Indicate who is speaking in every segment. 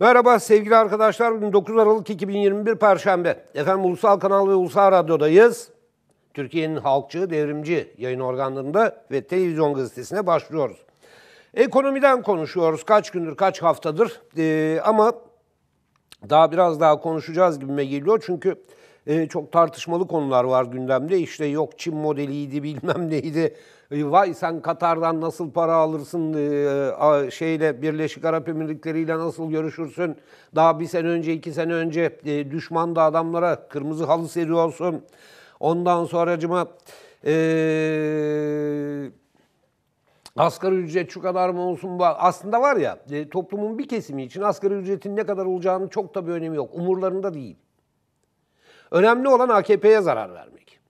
Speaker 1: Merhaba sevgili arkadaşlar. Bugün 9 Aralık 2021 Perşembe. Efendim Ulusal Kanal ve Ulusal Radyo'dayız. Türkiye'nin halkçı, devrimci yayın organlarında ve televizyon gazetesine başlıyoruz. Ekonomiden konuşuyoruz kaç gündür, kaç haftadır ee, ama daha biraz daha konuşacağız gibime geliyor. Çünkü e, çok tartışmalı konular var gündemde. İşte yok Çin modeliydi bilmem neydi e, vay sen Katar'dan nasıl para alırsın e, şeyle Birleşik Arap Emirlikleri ile nasıl görüşürsün daha bir sene önce iki sene önce e, düşman da adamlara kırmızı halı seriyorsun ondan sonracıma eee Asgari ücret şu kadar mı olsun? Aslında var ya e, toplumun bir kesimi için asgari ücretin ne kadar olacağını çok da bir önemi yok. Umurlarında değil. Önemli olan AKP'ye zarar vermek.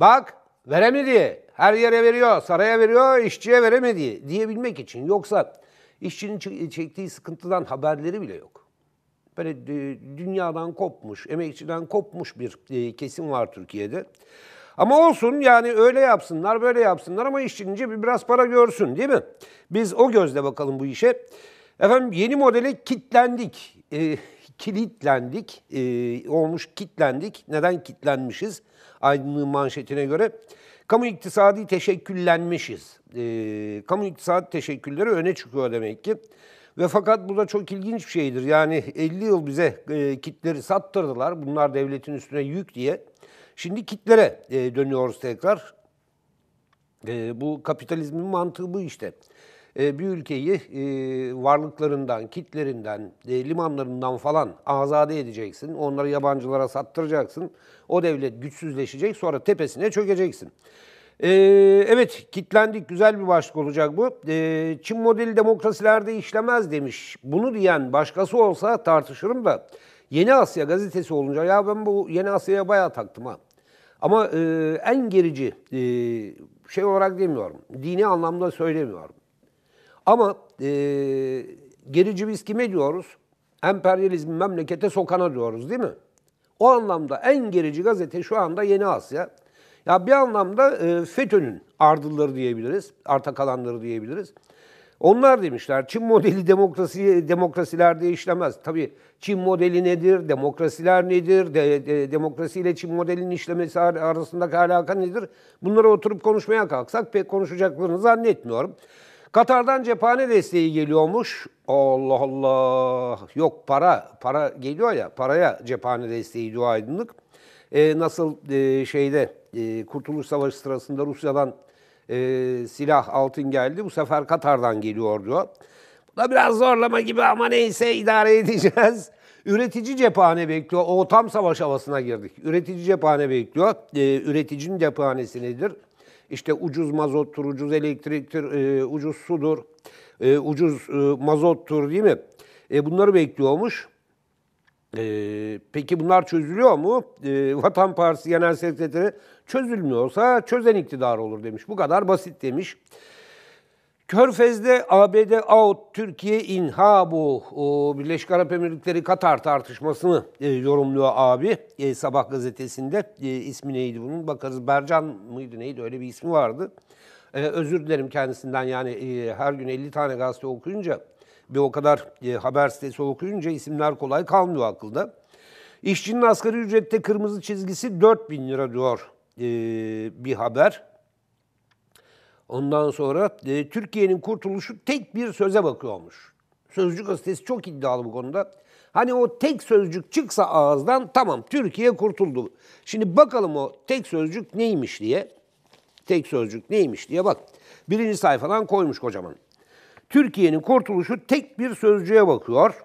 Speaker 1: Bak veremedi. Her yere veriyor, saraya veriyor, işçiye veremedi diyebilmek için. Yoksa işçinin çektiği sıkıntıdan haberleri bile yok. Böyle dünyadan kopmuş, emekçiden kopmuş bir e, kesim var Türkiye'de. Ama olsun yani öyle yapsınlar, böyle yapsınlar ama işçinin cebi biraz para görsün değil mi? Biz o gözle bakalım bu işe. Efendim yeni modele kitlendik, e, kilitlendik, e, olmuş kitlendik. Neden kitlenmişiz? Aydınlığın manşetine göre. Kamu iktisadi teşekküllenmişiz. E, kamu iktisadi teşekkülleri öne çıkıyor demek ki. Ve fakat bu da çok ilginç bir şeydir. Yani 50 yıl bize e, kitleri sattırdılar. Bunlar devletin üstüne yük diye. Şimdi kitlere e, dönüyoruz tekrar. E, bu kapitalizmin mantığı bu işte. E, bir ülkeyi e, varlıklarından, kitlerinden, e, limanlarından falan azade edeceksin. Onları yabancılara sattıracaksın. O devlet güçsüzleşecek sonra tepesine çökeceksin. evet, kitlendik. Güzel bir başlık olacak bu. Çin modeli demokrasilerde işlemez demiş. Bunu diyen başkası olsa tartışırım da. Yeni Asya gazetesi olunca ya ben bu Yeni Asya'ya bayağı taktım ha. Ama e, en gerici e, şey olarak demiyorum. Dini anlamda söylemiyorum. Ama e, gerici biz kime diyoruz? Emperyalizmi memlekete sokana diyoruz değil mi? O anlamda en gerici gazete şu anda Yeni Asya. Ya bir anlamda e, FETÖ'nün ardılları diyebiliriz, arta kalanları diyebiliriz. Onlar demişler Çin modeli demokrasi demokrasilerde işlemez. Tabii Çin modeli nedir, demokrasiler nedir, de, de, demokrasiyle Çin modelinin işlemesi arasındaki alaka nedir? Bunlara oturup konuşmaya kalksak pek konuşacaklarını zannetmiyorum. Katar'dan cephane desteği geliyormuş. Allah Allah. Yok para, para geliyor ya. Paraya cephane desteği diyor aydınlık. E, nasıl e, şeyde e, Kurtuluş Savaşı sırasında Rusya'dan e, silah altın geldi. Bu sefer Katar'dan geliyor diyor. Bu da biraz zorlama gibi ama neyse idare edeceğiz. Üretici cephane bekliyor. O tam savaş havasına girdik. Üretici cephane bekliyor. E, üreticinin cephanesi nedir? işte ucuz mazottur, ucuz elektriktir, e, ucuz sudur, e, ucuz e, mazottur değil mi? E, bunları bekliyormuş. E, peki bunlar çözülüyor mu? E, Vatan Partisi Genel Sekreteri çözülmüyorsa çözen iktidar olur demiş. Bu kadar basit demiş. Körfez'de ABD out, Türkiye in ha bu o, Birleşik Arap Emirlikleri Katar tartışmasını e, yorumluyor abi e, Sabah gazetesinde. E, ismi neydi bunun? Bakarız Bercan mıydı neydi öyle bir ismi vardı. E, özür dilerim kendisinden yani e, her gün 50 tane gazete okuyunca bir o kadar e, haber sitesi okuyunca isimler kolay kalmıyor akılda. İşçinin asgari ücrette kırmızı çizgisi 4 bin lira diyor e, bir haber. Ondan sonra e, Türkiye'nin kurtuluşu tek bir söze bakıyormuş. Sözcük gazetesi çok iddialı bu konuda. Hani o tek sözcük çıksa ağızdan tamam Türkiye kurtuldu. Şimdi bakalım o tek sözcük neymiş diye. Tek sözcük neymiş diye bak. Birinci sayfadan koymuş kocaman. Türkiye'nin kurtuluşu tek bir sözcüğe bakıyor.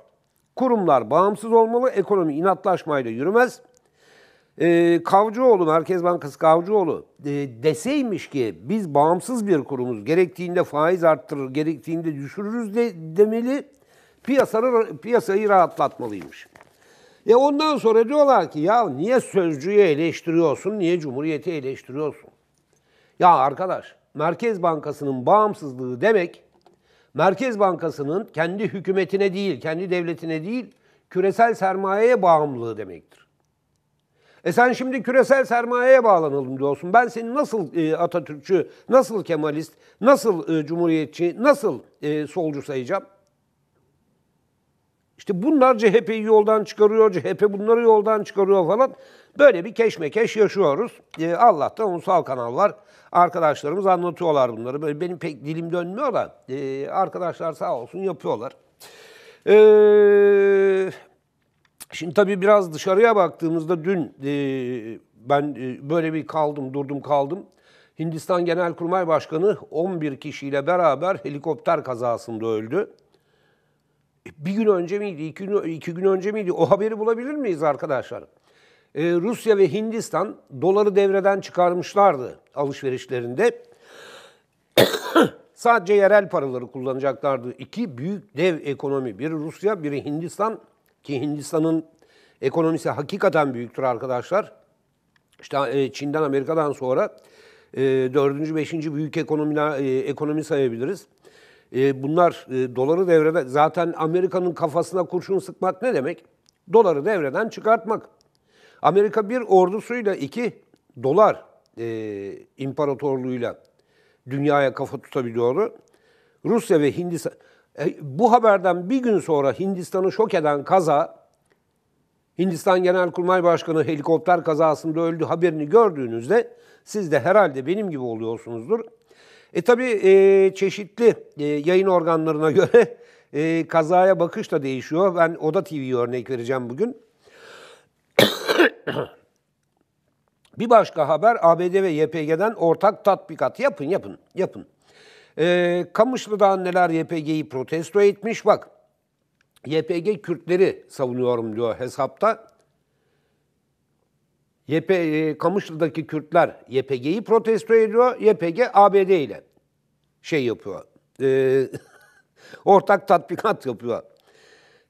Speaker 1: Kurumlar bağımsız olmalı, ekonomi inatlaşmayla yürümez.'' e, Kavcıoğlu, Merkez Bankası Kavcıoğlu e, deseymiş ki biz bağımsız bir kurumuz, gerektiğinde faiz arttırır, gerektiğinde düşürürüz de, demeli, piyasanı, piyasayı rahatlatmalıymış. E ondan sonra diyorlar ki ya niye sözcüyü eleştiriyorsun, niye cumhuriyeti eleştiriyorsun? Ya arkadaş, Merkez Bankası'nın bağımsızlığı demek, Merkez Bankası'nın kendi hükümetine değil, kendi devletine değil, küresel sermayeye bağımlılığı demektir. E sen şimdi küresel sermayeye bağlanalım diyorsun. Ben seni nasıl e, Atatürkçü, nasıl Kemalist, nasıl e, Cumhuriyetçi, nasıl e, solcu sayacağım? İşte bunlar CHP'yi yoldan çıkarıyor, CHP bunları yoldan çıkarıyor falan. Böyle bir keşmekeş yaşıyoruz. E, Allah'tan ulusal kanal var. Arkadaşlarımız anlatıyorlar bunları. Böyle benim pek dilim dönmüyor da e, arkadaşlar sağ olsun yapıyorlar. Eee Şimdi tabii biraz dışarıya baktığımızda dün e, ben e, böyle bir kaldım, durdum kaldım. Hindistan Genelkurmay Başkanı 11 kişiyle beraber helikopter kazasında öldü. E, bir gün önce miydi, iki gün, iki gün önce miydi? O haberi bulabilir miyiz arkadaşlar? Ee, Rusya ve Hindistan doları devreden çıkarmışlardı alışverişlerinde. Sadece yerel paraları kullanacaklardı. İki büyük dev ekonomi, biri Rusya, biri Hindistan ki Hindistan'ın ekonomisi hakikaten büyüktür arkadaşlar. İşte e, Çin'den Amerika'dan sonra e, dördüncü, beşinci büyük ekonomi, e, ekonomi sayabiliriz. Bunlar doları devrede zaten Amerika'nın kafasına kurşun sıkmak ne demek? Doları devreden çıkartmak. Amerika bir ordusuyla iki dolar e, imparatorluğuyla dünyaya kafa tutabiliyordu. Rusya ve Hindistan e, bu haberden bir gün sonra Hindistan'ı şok eden kaza, Hindistan Genelkurmay Başkanı helikopter kazasında öldü haberini gördüğünüzde siz de herhalde benim gibi oluyorsunuzdur. E tabi e, çeşitli e, yayın organlarına göre e, kazaya bakış da değişiyor. Ben Oda TV'yi örnek vereceğim bugün. bir başka haber ABD ve YPG'den ortak tatbikat yapın yapın yapın. E, ee, Kamışlı'da anneler YPG'yi protesto etmiş. Bak YPG Kürtleri savunuyorum diyor hesapta. YP, e, Kamışlı'daki Kürtler YPG'yi protesto ediyor. YPG ABD ile şey yapıyor. E, ortak tatbikat yapıyor.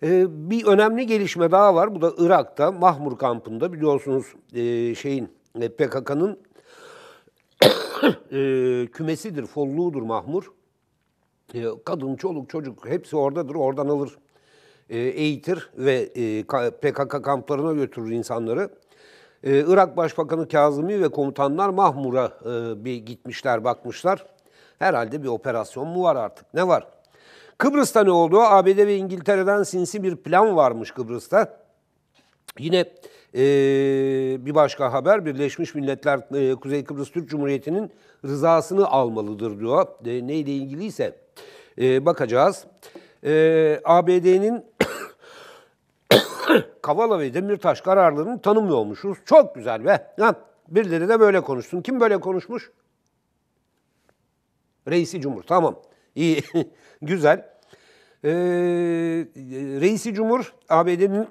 Speaker 1: Ee, bir önemli gelişme daha var. Bu da Irak'ta Mahmur kampında biliyorsunuz e, şeyin e, PKK'nın e, kümesidir, folluğudur mahmur. E, kadın, çoluk, çocuk hepsi oradadır, oradan alır. E, eğitir ve e, PKK kamplarına götürür insanları. E, Irak Başbakanı Kazım'i ve komutanlar Mahmur'a e, bir gitmişler, bakmışlar. Herhalde bir operasyon mu var artık, ne var? Kıbrıs'ta ne oldu? ABD ve İngiltere'den sinsi bir plan varmış Kıbrıs'ta. Yine ee, bir başka haber Birleşmiş Milletler e, Kuzey Kıbrıs Türk Cumhuriyeti'nin rızasını almalıdır diyor. E, neyle ilgiliyse e, bakacağız. E, ABD'nin Kavala ve Demirtaş kararlarını tanımıyormuşuz. Çok güzel be. Ha, birileri de böyle konuşsun. Kim böyle konuşmuş? Reisi Cumhur. Tamam. İyi. güzel. Ee, Reisi Cumhur ABD'nin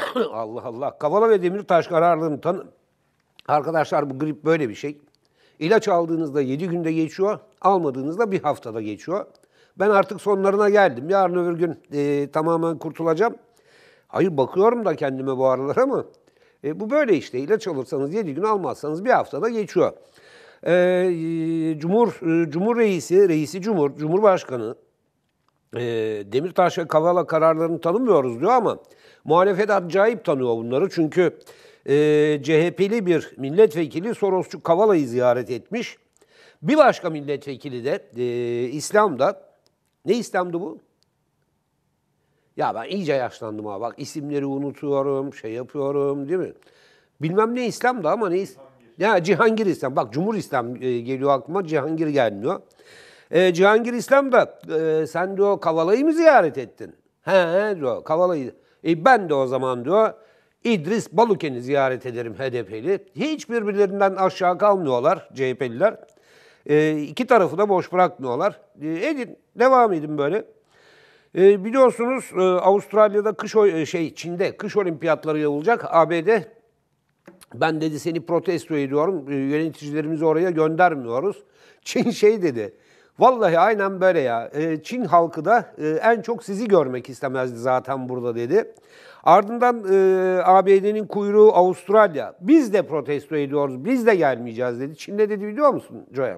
Speaker 1: Allah Allah. Kavala ve Demirtaş kararlarını tanı... Arkadaşlar bu grip böyle bir şey. İlaç aldığınızda 7 günde geçiyor, almadığınızda bir haftada geçiyor. Ben artık sonlarına geldim. Yarın öbür gün e, tamamen kurtulacağım. Hayır bakıyorum da kendime bu aralar ama e, bu böyle işte. İlaç alırsanız 7 gün almazsanız bir haftada geçiyor. E, Cumhur e, Cumhur Reisi, Reisi Cumhur, Cumhurbaşkanı e, Demirtaş ve Kavala kararlarını tanımıyoruz diyor ama Muhalefet acayip tanıyor bunları çünkü e, CHP'li bir milletvekili Sorosçu Kavala'yı ziyaret etmiş. Bir başka milletvekili de e, İslam'da, ne İslam'dı bu? Ya ben iyice yaşlandım ha bak isimleri unutuyorum, şey yapıyorum değil mi? Bilmem ne İslam'da ama ne İslam? Ya Cihangir İslam. Bak Cumhur İslam e, geliyor aklıma, Cihangir gelmiyor. E, Cihangir İslam da e, sen diyor Kavala'yı mı ziyaret ettin? He, he diyor Kavala'yı. E ben de o zaman diyor İdris Baluken'i ziyaret ederim HDP'li. Hiç birbirlerinden aşağı kalmıyorlar CHP'liler. E, iki tarafı da boş bırakmıyorlar. E, edin, devam edin böyle. E, biliyorsunuz e, Avustralya'da kış o, e, şey Çin'de kış olimpiyatları yapılacak. ABD ben dedi seni protesto ediyorum. E, yöneticilerimizi oraya göndermiyoruz. Çin şey dedi. Vallahi aynen böyle ya. Ee, Çin halkı da e, en çok sizi görmek istemezdi zaten burada dedi. Ardından e, ABD'nin kuyruğu Avustralya. Biz de protesto ediyoruz, biz de gelmeyeceğiz dedi. Çin ne dedi biliyor musun Joel?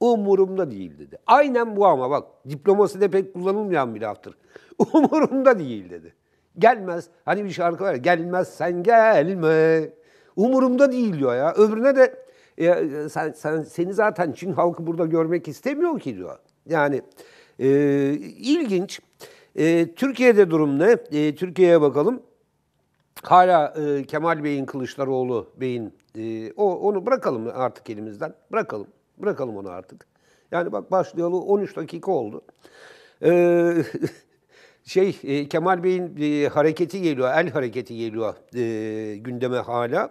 Speaker 1: Umurumda değil dedi. Aynen bu ama bak diplomaside pek kullanılmayan bir laftır. Umurumda değil dedi. Gelmez. Hani bir şarkı var ya gelmez sen gelme. Umurumda değil diyor ya. Öbürüne de e, sen, sen seni zaten Çin halkı burada görmek istemiyor ki diyor. Yani e, ilginç. E, Türkiye'de durum ne? E, Türkiye'ye bakalım. Hala e, Kemal Bey'in, Kılıçdaroğlu Bey'in e, o onu bırakalım artık elimizden. Bırakalım. Bırakalım onu artık. Yani bak başlayalı 13 dakika oldu. E, şey e, Kemal Bey'in e, hareketi geliyor, el hareketi geliyor e, gündeme hala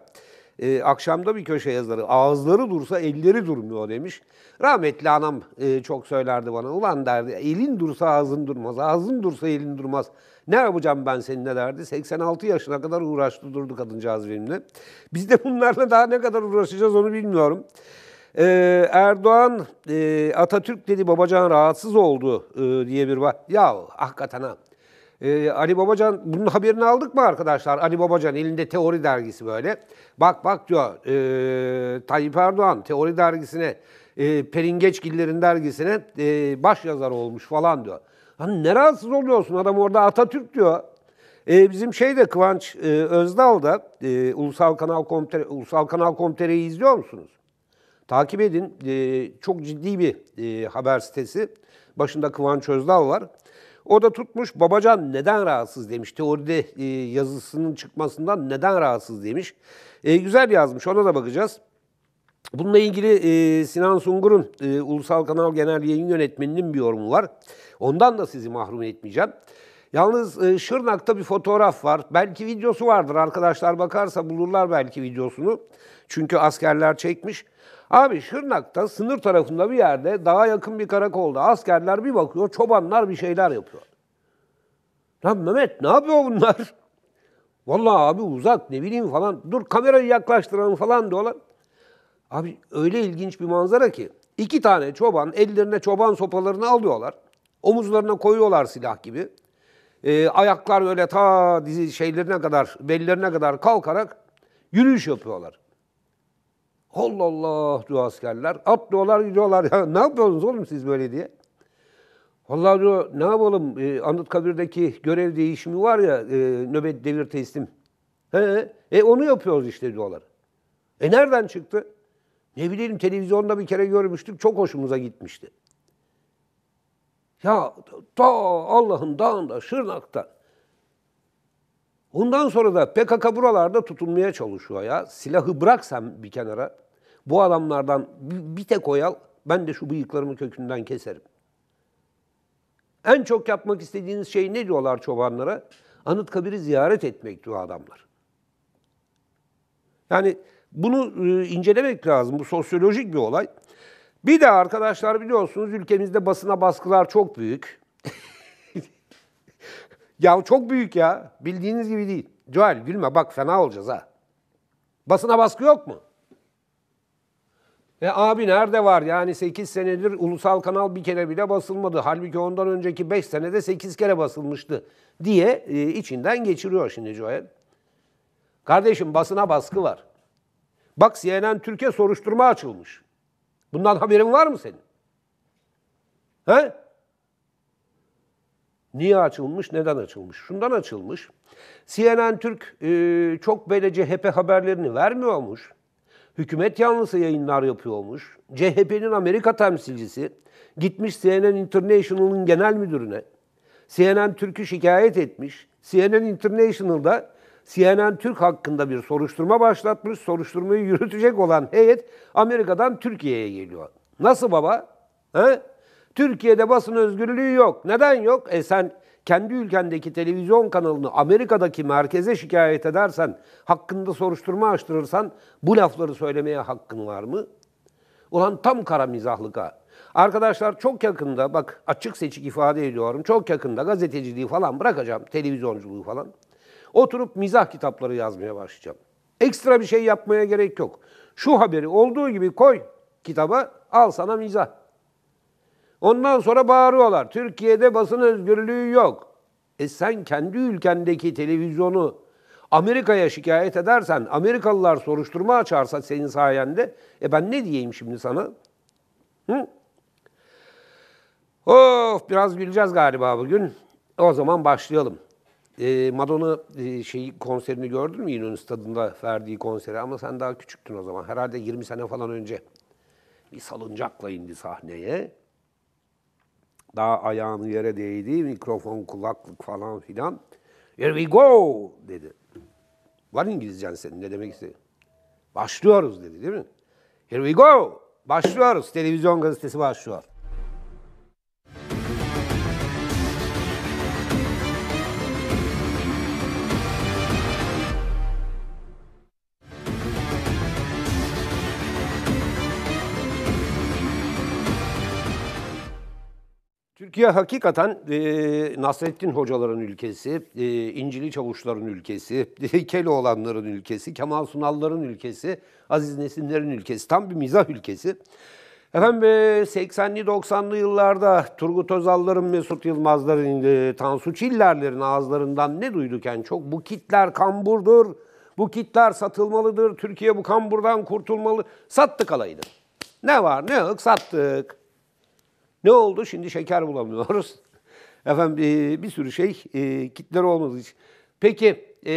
Speaker 1: e, akşamda bir köşe yazarı ağızları dursa elleri durmuyor demiş. Rahmetli anam e, çok söylerdi bana ulan derdi elin dursa ağzın durmaz ağzın dursa elin durmaz. Ne yapacağım ben seninle derdi. 86 yaşına kadar uğraştı durdu kadıncağız benimle. Biz de bunlarla daha ne kadar uğraşacağız onu bilmiyorum. Ee, Erdoğan e, Atatürk dedi Babacan rahatsız oldu e, diye bir var. Ya hakikaten ha ee, Ali Babacan bunun haberini aldık mı arkadaşlar? Ali Babacan elinde teori dergisi böyle. Bak bak diyor e, Tayyip Erdoğan teori dergisine e, Peringeçgiller'in dergisine e, ee, baş yazar olmuş falan diyor. Hani ne rahatsız oluyorsun adam orada Atatürk diyor. E, bizim şey de Kıvanç e, Özdal da e, Ulusal Kanal Komite Ulusal Kanal Komitere'yi izliyor musunuz? Takip edin. E, çok ciddi bir e, haber sitesi. Başında Kıvanç Özdal var. O da tutmuş Babacan neden rahatsız demiş. Teoride e, yazısının çıkmasından neden rahatsız demiş. E, güzel yazmış ona da bakacağız. Bununla ilgili e, Sinan Sungur'un e, Ulusal Kanal Genel Yayın Yönetmeni'nin bir yorumu var. Ondan da sizi mahrum etmeyeceğim. Yalnız e, Şırnak'ta bir fotoğraf var. Belki videosu vardır arkadaşlar bakarsa bulurlar belki videosunu. Çünkü askerler çekmiş. Abi Şırnak'ta sınır tarafında bir yerde daha yakın bir karakolda askerler bir bakıyor çobanlar bir şeyler yapıyor. Lan Mehmet ne yapıyor bunlar? Vallahi abi uzak ne bileyim falan. Dur kamerayı yaklaştıralım falan diyorlar. Abi öyle ilginç bir manzara ki. iki tane çoban ellerine çoban sopalarını alıyorlar. Omuzlarına koyuyorlar silah gibi. E, ayaklar öyle ta dizi şeylerine kadar, bellerine kadar kalkarak yürüyüş yapıyorlar. Allah Allah diyor askerler. Atlıyorlar gidiyorlar. Ya ne yapıyorsunuz oğlum siz böyle diye. Vallahi diyor ne yapalım e, Anıtkabir'deki görev değişimi var ya e, nöbet devir teslim. He, e onu yapıyoruz işte diyorlar. E nereden çıktı? Ne bileyim televizyonda bir kere görmüştük çok hoşumuza gitmişti. Ya Da Allah'ın dağında, Şırnak'ta. Bundan sonra da PKK buralarda tutunmaya çalışıyor ya. Silahı bıraksam bir kenara bu adamlardan bir tek oyal, ben de şu bıyıklarımı kökünden keserim. En çok yapmak istediğiniz şey ne diyorlar çobanlara? Anıtkabir'i ziyaret etmek diyor adamlar. Yani bunu e, incelemek lazım. Bu sosyolojik bir olay. Bir de arkadaşlar biliyorsunuz ülkemizde basına baskılar çok büyük. ya çok büyük ya. Bildiğiniz gibi değil. Joel gülme bak fena olacağız ha. Basına baskı yok mu? E abi nerede var? Yani 8 senedir ulusal kanal bir kere bile basılmadı. Halbuki ondan önceki 5 senede 8 kere basılmıştı diye e, içinden geçiriyor şimdi Joel. Kardeşim basına baskı var. Bak CNN Türkiye soruşturma açılmış. Bundan haberin var mı senin? He? Niye açılmış, neden açılmış? Şundan açılmış. CNN Türk e, çok böyle CHP haberlerini vermiyormuş hükümet yanlısı yayınlar yapıyormuş. CHP'nin Amerika temsilcisi gitmiş CNN International'ın genel müdürüne. CNN Türk'ü şikayet etmiş. CNN International'da CNN Türk hakkında bir soruşturma başlatmış. Soruşturmayı yürütecek olan heyet Amerika'dan Türkiye'ye geliyor. Nasıl baba? He? Türkiye'de basın özgürlüğü yok. Neden yok? E sen kendi ülkendeki televizyon kanalını Amerika'daki merkeze şikayet edersen, hakkında soruşturma açtırırsan bu lafları söylemeye hakkın var mı? Ulan tam kara mizahlıka. Arkadaşlar çok yakında bak açık seçik ifade ediyorum. Çok yakında gazeteciliği falan bırakacağım. Televizyonculuğu falan. Oturup mizah kitapları yazmaya başlayacağım. Ekstra bir şey yapmaya gerek yok. Şu haberi olduğu gibi koy kitaba al sana mizah. Ondan sonra bağırıyorlar. Türkiye'de basın özgürlüğü yok. E sen kendi ülkendeki televizyonu Amerika'ya şikayet edersen, Amerikalılar soruşturma açarsa senin sayende, e ben ne diyeyim şimdi sana? Hı? Of biraz güleceğiz galiba bugün. O zaman başlayalım. E, Madonna e, şeyi konserini gördün mü İnönü Stadı'nda verdiği konseri ama sen daha küçüktün o zaman. Herhalde 20 sene falan önce. Bir salıncakla indi sahneye. Daha ayağını yere değdi, mikrofon, kulaklık falan filan. Here we go dedi. Var İngilizcen senin ne demek istedi? Başlıyoruz dedi değil mi? Here we go. Başlıyoruz. Televizyon gazetesi başlıyor. Türkiye hakikaten e, Nasrettin hocaların ülkesi, e, İncili çavuşların ülkesi, olanların ülkesi, Kemal Sunalların ülkesi, Aziz Nesinlerin ülkesi. Tam bir mizah ülkesi. Efendim 80'li 90'lı yıllarda Turgut Özal'ların, Mesut Yılmaz'ların, Tansu Çiller'lerin ağızlarından ne duyduken çok bu kitler kamburdur, bu kitler satılmalıdır, Türkiye bu kamburdan kurtulmalı. Sattık alayını. Ne var ne yok sattık. Ne oldu? Şimdi şeker bulamıyoruz. Efendim e, bir sürü şey e, kitler kitleri olmadığı için. Peki e,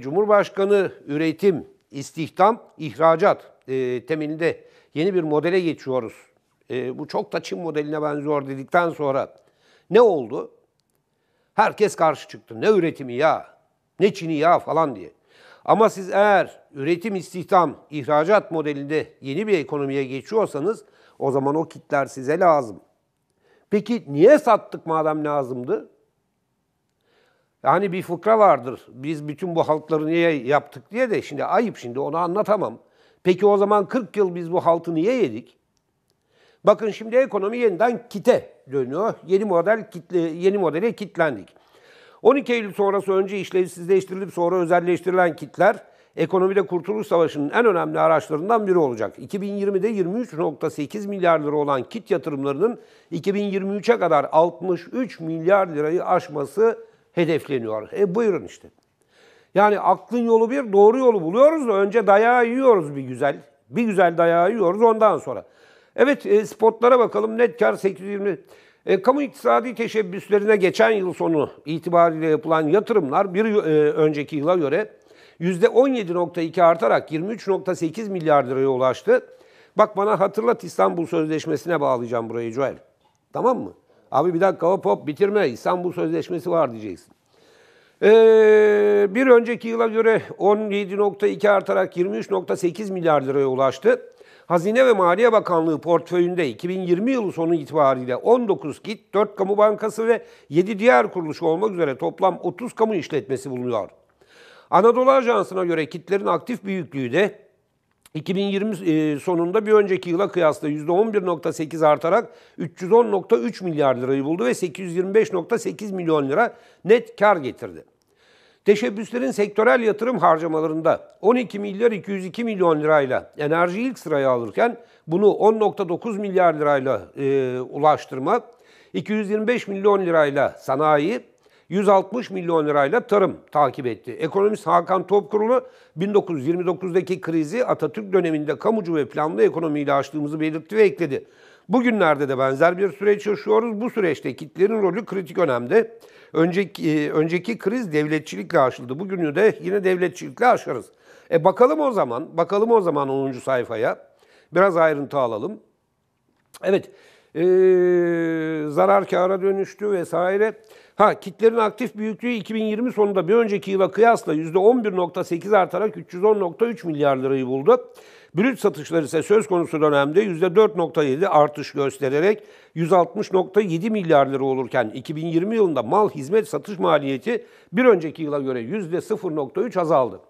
Speaker 1: Cumhurbaşkanı üretim, istihdam, ihracat e, temelinde yeni bir modele geçiyoruz. bu çok da Çin modeline benziyor dedikten sonra ne oldu? Herkes karşı çıktı. Ne üretimi ya, ne Çin'i ya falan diye. Ama siz eğer üretim, istihdam, ihracat modelinde yeni bir ekonomiye geçiyorsanız o zaman o kitler size lazım. Peki niye sattık madem lazımdı? Yani bir fıkra vardır. Biz bütün bu haltları niye yaptık diye de şimdi ayıp şimdi onu anlatamam. Peki o zaman 40 yıl biz bu haltı niye yedik? Bakın şimdi ekonomi yeniden kite dönüyor. Yeni model kitle, yeni modele kitlendik. 12 Eylül sonrası önce işlevsizleştirilip sonra özelleştirilen kitler ekonomide Kurtuluş Savaşı'nın en önemli araçlarından biri olacak. 2020'de 23.8 milyar lira olan kit yatırımlarının 2023'e kadar 63 milyar lirayı aşması hedefleniyor. E buyurun işte. Yani aklın yolu bir, doğru yolu buluyoruz da önce dayağı yiyoruz bir güzel. Bir güzel dayağı yiyoruz ondan sonra. Evet e, spotlara bakalım. Net kar 820. E, kamu iktisadi teşebbüslerine geçen yıl sonu itibariyle yapılan yatırımlar bir e, önceki yıla göre %17.2 artarak 23.8 milyar liraya ulaştı. Bak bana hatırlat İstanbul Sözleşmesi'ne bağlayacağım burayı Joel. Tamam mı? Abi bir dakika hop hop bitirme İstanbul Sözleşmesi var diyeceksin. Ee, bir önceki yıla göre 17.2 artarak 23.8 milyar liraya ulaştı. Hazine ve Maliye Bakanlığı portföyünde 2020 yılı sonu itibariyle 19 kit, 4 kamu bankası ve 7 diğer kuruluş olmak üzere toplam 30 kamu işletmesi bulunuyor. Anadolu Ajansı'na göre kitlerin aktif büyüklüğü de 2020 e, sonunda bir önceki yıla kıyasla %11.8 artarak 310.3 milyar lirayı buldu ve 825.8 milyon lira net kar getirdi. Teşebbüslerin sektörel yatırım harcamalarında 12 milyar 202 milyon lirayla enerji ilk sıraya alırken bunu 10.9 milyar lirayla e, ulaştırma, 225 milyon lirayla sanayi, 160 milyon lirayla tarım takip etti. Ekonomist Hakan Topkurulu 1929'daki krizi Atatürk döneminde kamucu ve planlı ekonomiyle açtığımızı belirtti ve ekledi. Bugünlerde de benzer bir süreç yaşıyoruz. Bu süreçte kitlerin rolü kritik önemde. Önceki, e, önceki kriz devletçilikle aşıldı. Bugünü de yine devletçilikle aşarız. E bakalım o zaman, bakalım o zaman 10. sayfaya. Biraz ayrıntı alalım. Evet, ee, zarar kâra dönüştü vesaire. Ha kitlerin aktif büyüklüğü 2020 sonunda bir önceki yıla kıyasla %11.8 artarak 310.3 milyar lirayı buldu. Brüt satışlar ise söz konusu dönemde %4.7 artış göstererek 160.7 milyar lira olurken 2020 yılında mal hizmet satış maliyeti bir önceki yıla göre %0.3 azaldı.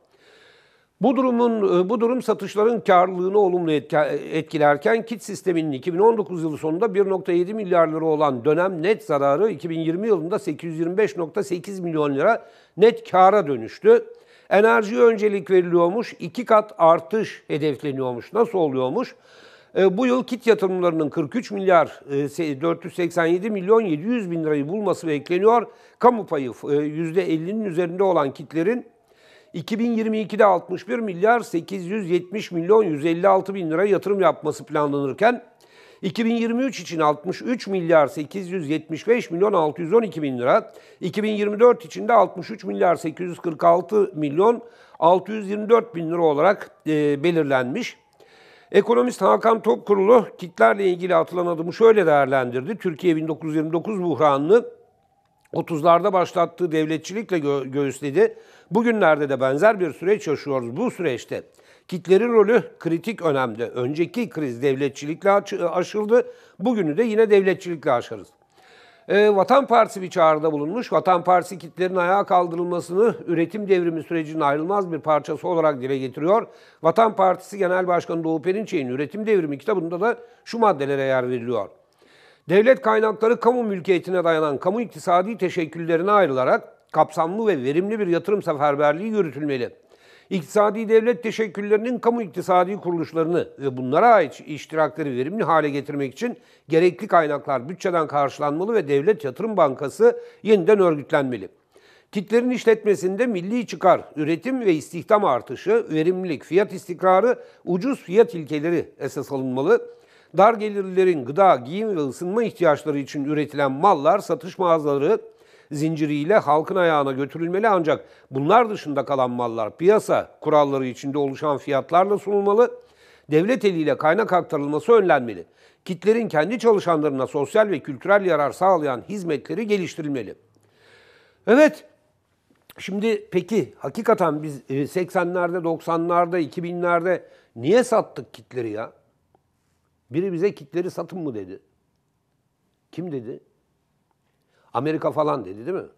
Speaker 1: Bu durumun e, bu durum satışların karlılığını olumlu etkilerken kit sisteminin 2019 yılı sonunda 1.7 milyar lira olan dönem net zararı 2020 yılında 825.8 milyon lira net kara dönüştü. Enerji öncelik veriliyormuş, iki kat artış hedefleniyormuş. Nasıl oluyormuş? E, bu yıl kit yatırımlarının 43 milyar 487 e, milyon 700 bin lirayı bulması bekleniyor. Kamu payı %50'nin üzerinde olan kitlerin 2022'de 61 milyar 870 milyon 156 bin lira yatırım yapması planlanırken 2023 için 63 milyar 875 milyon 612 bin lira, 2024 için de 63 milyar 846 milyon 624 bin lira olarak e, belirlenmiş. Ekonomist Hakan Topkurulu kitlerle ilgili atılan adımı şöyle değerlendirdi. Türkiye 1929 buhranını 30'larda başlattığı devletçilikle gö- göğüsledi. Bugünlerde de benzer bir süreç yaşıyoruz. Bu süreçte kitlerin rolü kritik önemde. Önceki kriz devletçilikle aş- aşıldı. Bugünü de yine devletçilikle aşarız. E, Vatan Partisi bir çağrıda bulunmuş. Vatan Partisi kitlerin ayağa kaldırılmasını üretim devrimi sürecinin ayrılmaz bir parçası olarak dile getiriyor. Vatan Partisi Genel Başkanı Doğu Perinçek'in üretim devrimi kitabında da şu maddelere yer veriliyor. Devlet kaynakları kamu mülkiyetine dayanan kamu iktisadi teşekküllerine ayrılarak kapsamlı ve verimli bir yatırım seferberliği yürütülmeli. İktisadi devlet teşekküllerinin kamu iktisadi kuruluşlarını ve bunlara ait iştirakları verimli hale getirmek için gerekli kaynaklar bütçeden karşılanmalı ve Devlet Yatırım Bankası yeniden örgütlenmeli. Kitlerin işletmesinde milli çıkar, üretim ve istihdam artışı, verimlilik, fiyat istikrarı, ucuz fiyat ilkeleri esas alınmalı Dar gelirlilerin gıda, giyim ve ısınma ihtiyaçları için üretilen mallar satış mağazaları zinciriyle halkın ayağına götürülmeli ancak bunlar dışında kalan mallar piyasa kuralları içinde oluşan fiyatlarla sunulmalı. Devlet eliyle kaynak aktarılması önlenmeli. Kitlerin kendi çalışanlarına sosyal ve kültürel yarar sağlayan hizmetleri geliştirilmeli. Evet, şimdi peki hakikaten biz 80'lerde, e, 90'larda, 2000'lerde niye sattık kitleri ya? Biri bize kitleri satın mı dedi. Kim dedi? Amerika falan dedi değil mi?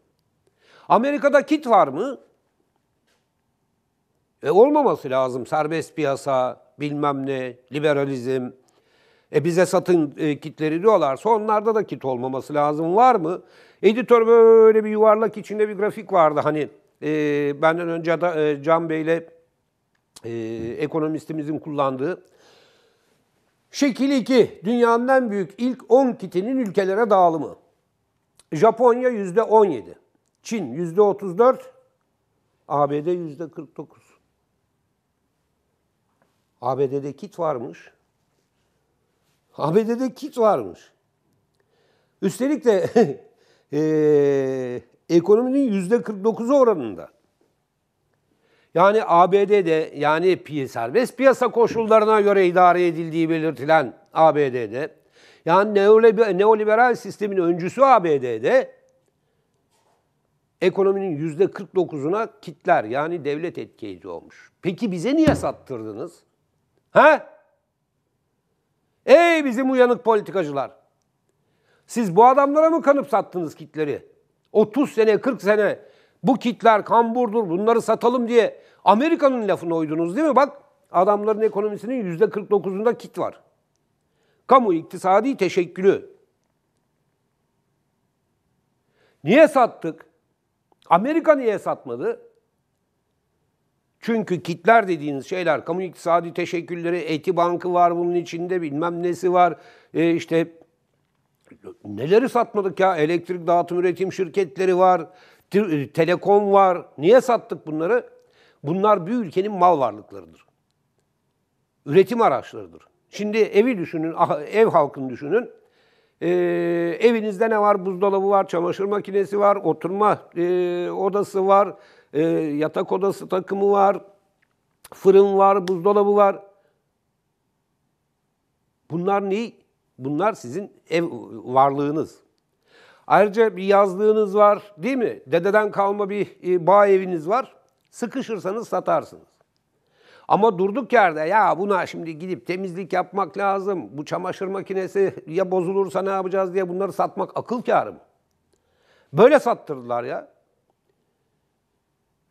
Speaker 1: Amerika'da kit var mı? E olmaması lazım. Serbest piyasa, bilmem ne, liberalizm. E bize satın e, kitleri diyorlarsa onlarda da kit olmaması lazım. Var mı? Editör böyle bir yuvarlak içinde bir grafik vardı. Hani e, benden önce da, e, Can Bey'le e, ekonomistimizin kullandığı Şekil 2. Dünyanın en büyük ilk 10 kitinin ülkelere dağılımı. Japonya %17. Çin %34. ABD %49. ABD'de kit varmış. ABD'de kit varmış. Üstelik de e, ekonominin %49'u oranında. Yani ABD'de yani serbest piyasa koşullarına göre idare edildiği belirtilen ABD'de yani neoliberal sistemin öncüsü ABD'de ekonominin yüzde 49'una kitler yani devlet etkisi olmuş. Peki bize niye sattırdınız? Ha? Ey bizim uyanık politikacılar. Siz bu adamlara mı kanıp sattınız kitleri? 30 sene, 40 sene bu kitler kamburdur bunları satalım diye Amerika'nın lafını oydunuz değil mi? Bak adamların ekonomisinin yüzde %49'unda kit var. Kamu iktisadi teşekkülü. Niye sattık? Amerika niye satmadı? Çünkü kitler dediğiniz şeyler, kamu iktisadi teşekkülleri, eti bankı var bunun içinde, bilmem nesi var. E işte neleri satmadık ya? Elektrik dağıtım üretim şirketleri var, e, telekom var. Niye sattık bunları? Bunlar bir ülkenin mal varlıklarıdır. Üretim araçlarıdır. Şimdi evi düşünün, ah, ev halkını düşünün. Ee, evinizde ne var? Buzdolabı var, çamaşır makinesi var, oturma e, odası var, e, yatak odası takımı var, fırın var, buzdolabı var. Bunlar ne? Bunlar sizin ev varlığınız. Ayrıca bir yazlığınız var değil mi? Dededen kalma bir e, bağ eviniz var. Sıkışırsanız satarsınız. Ama durduk yerde ya buna şimdi gidip temizlik yapmak lazım. Bu çamaşır makinesi ya bozulursa ne yapacağız diye bunları satmak akıl kârı mı? Böyle sattırdılar ya.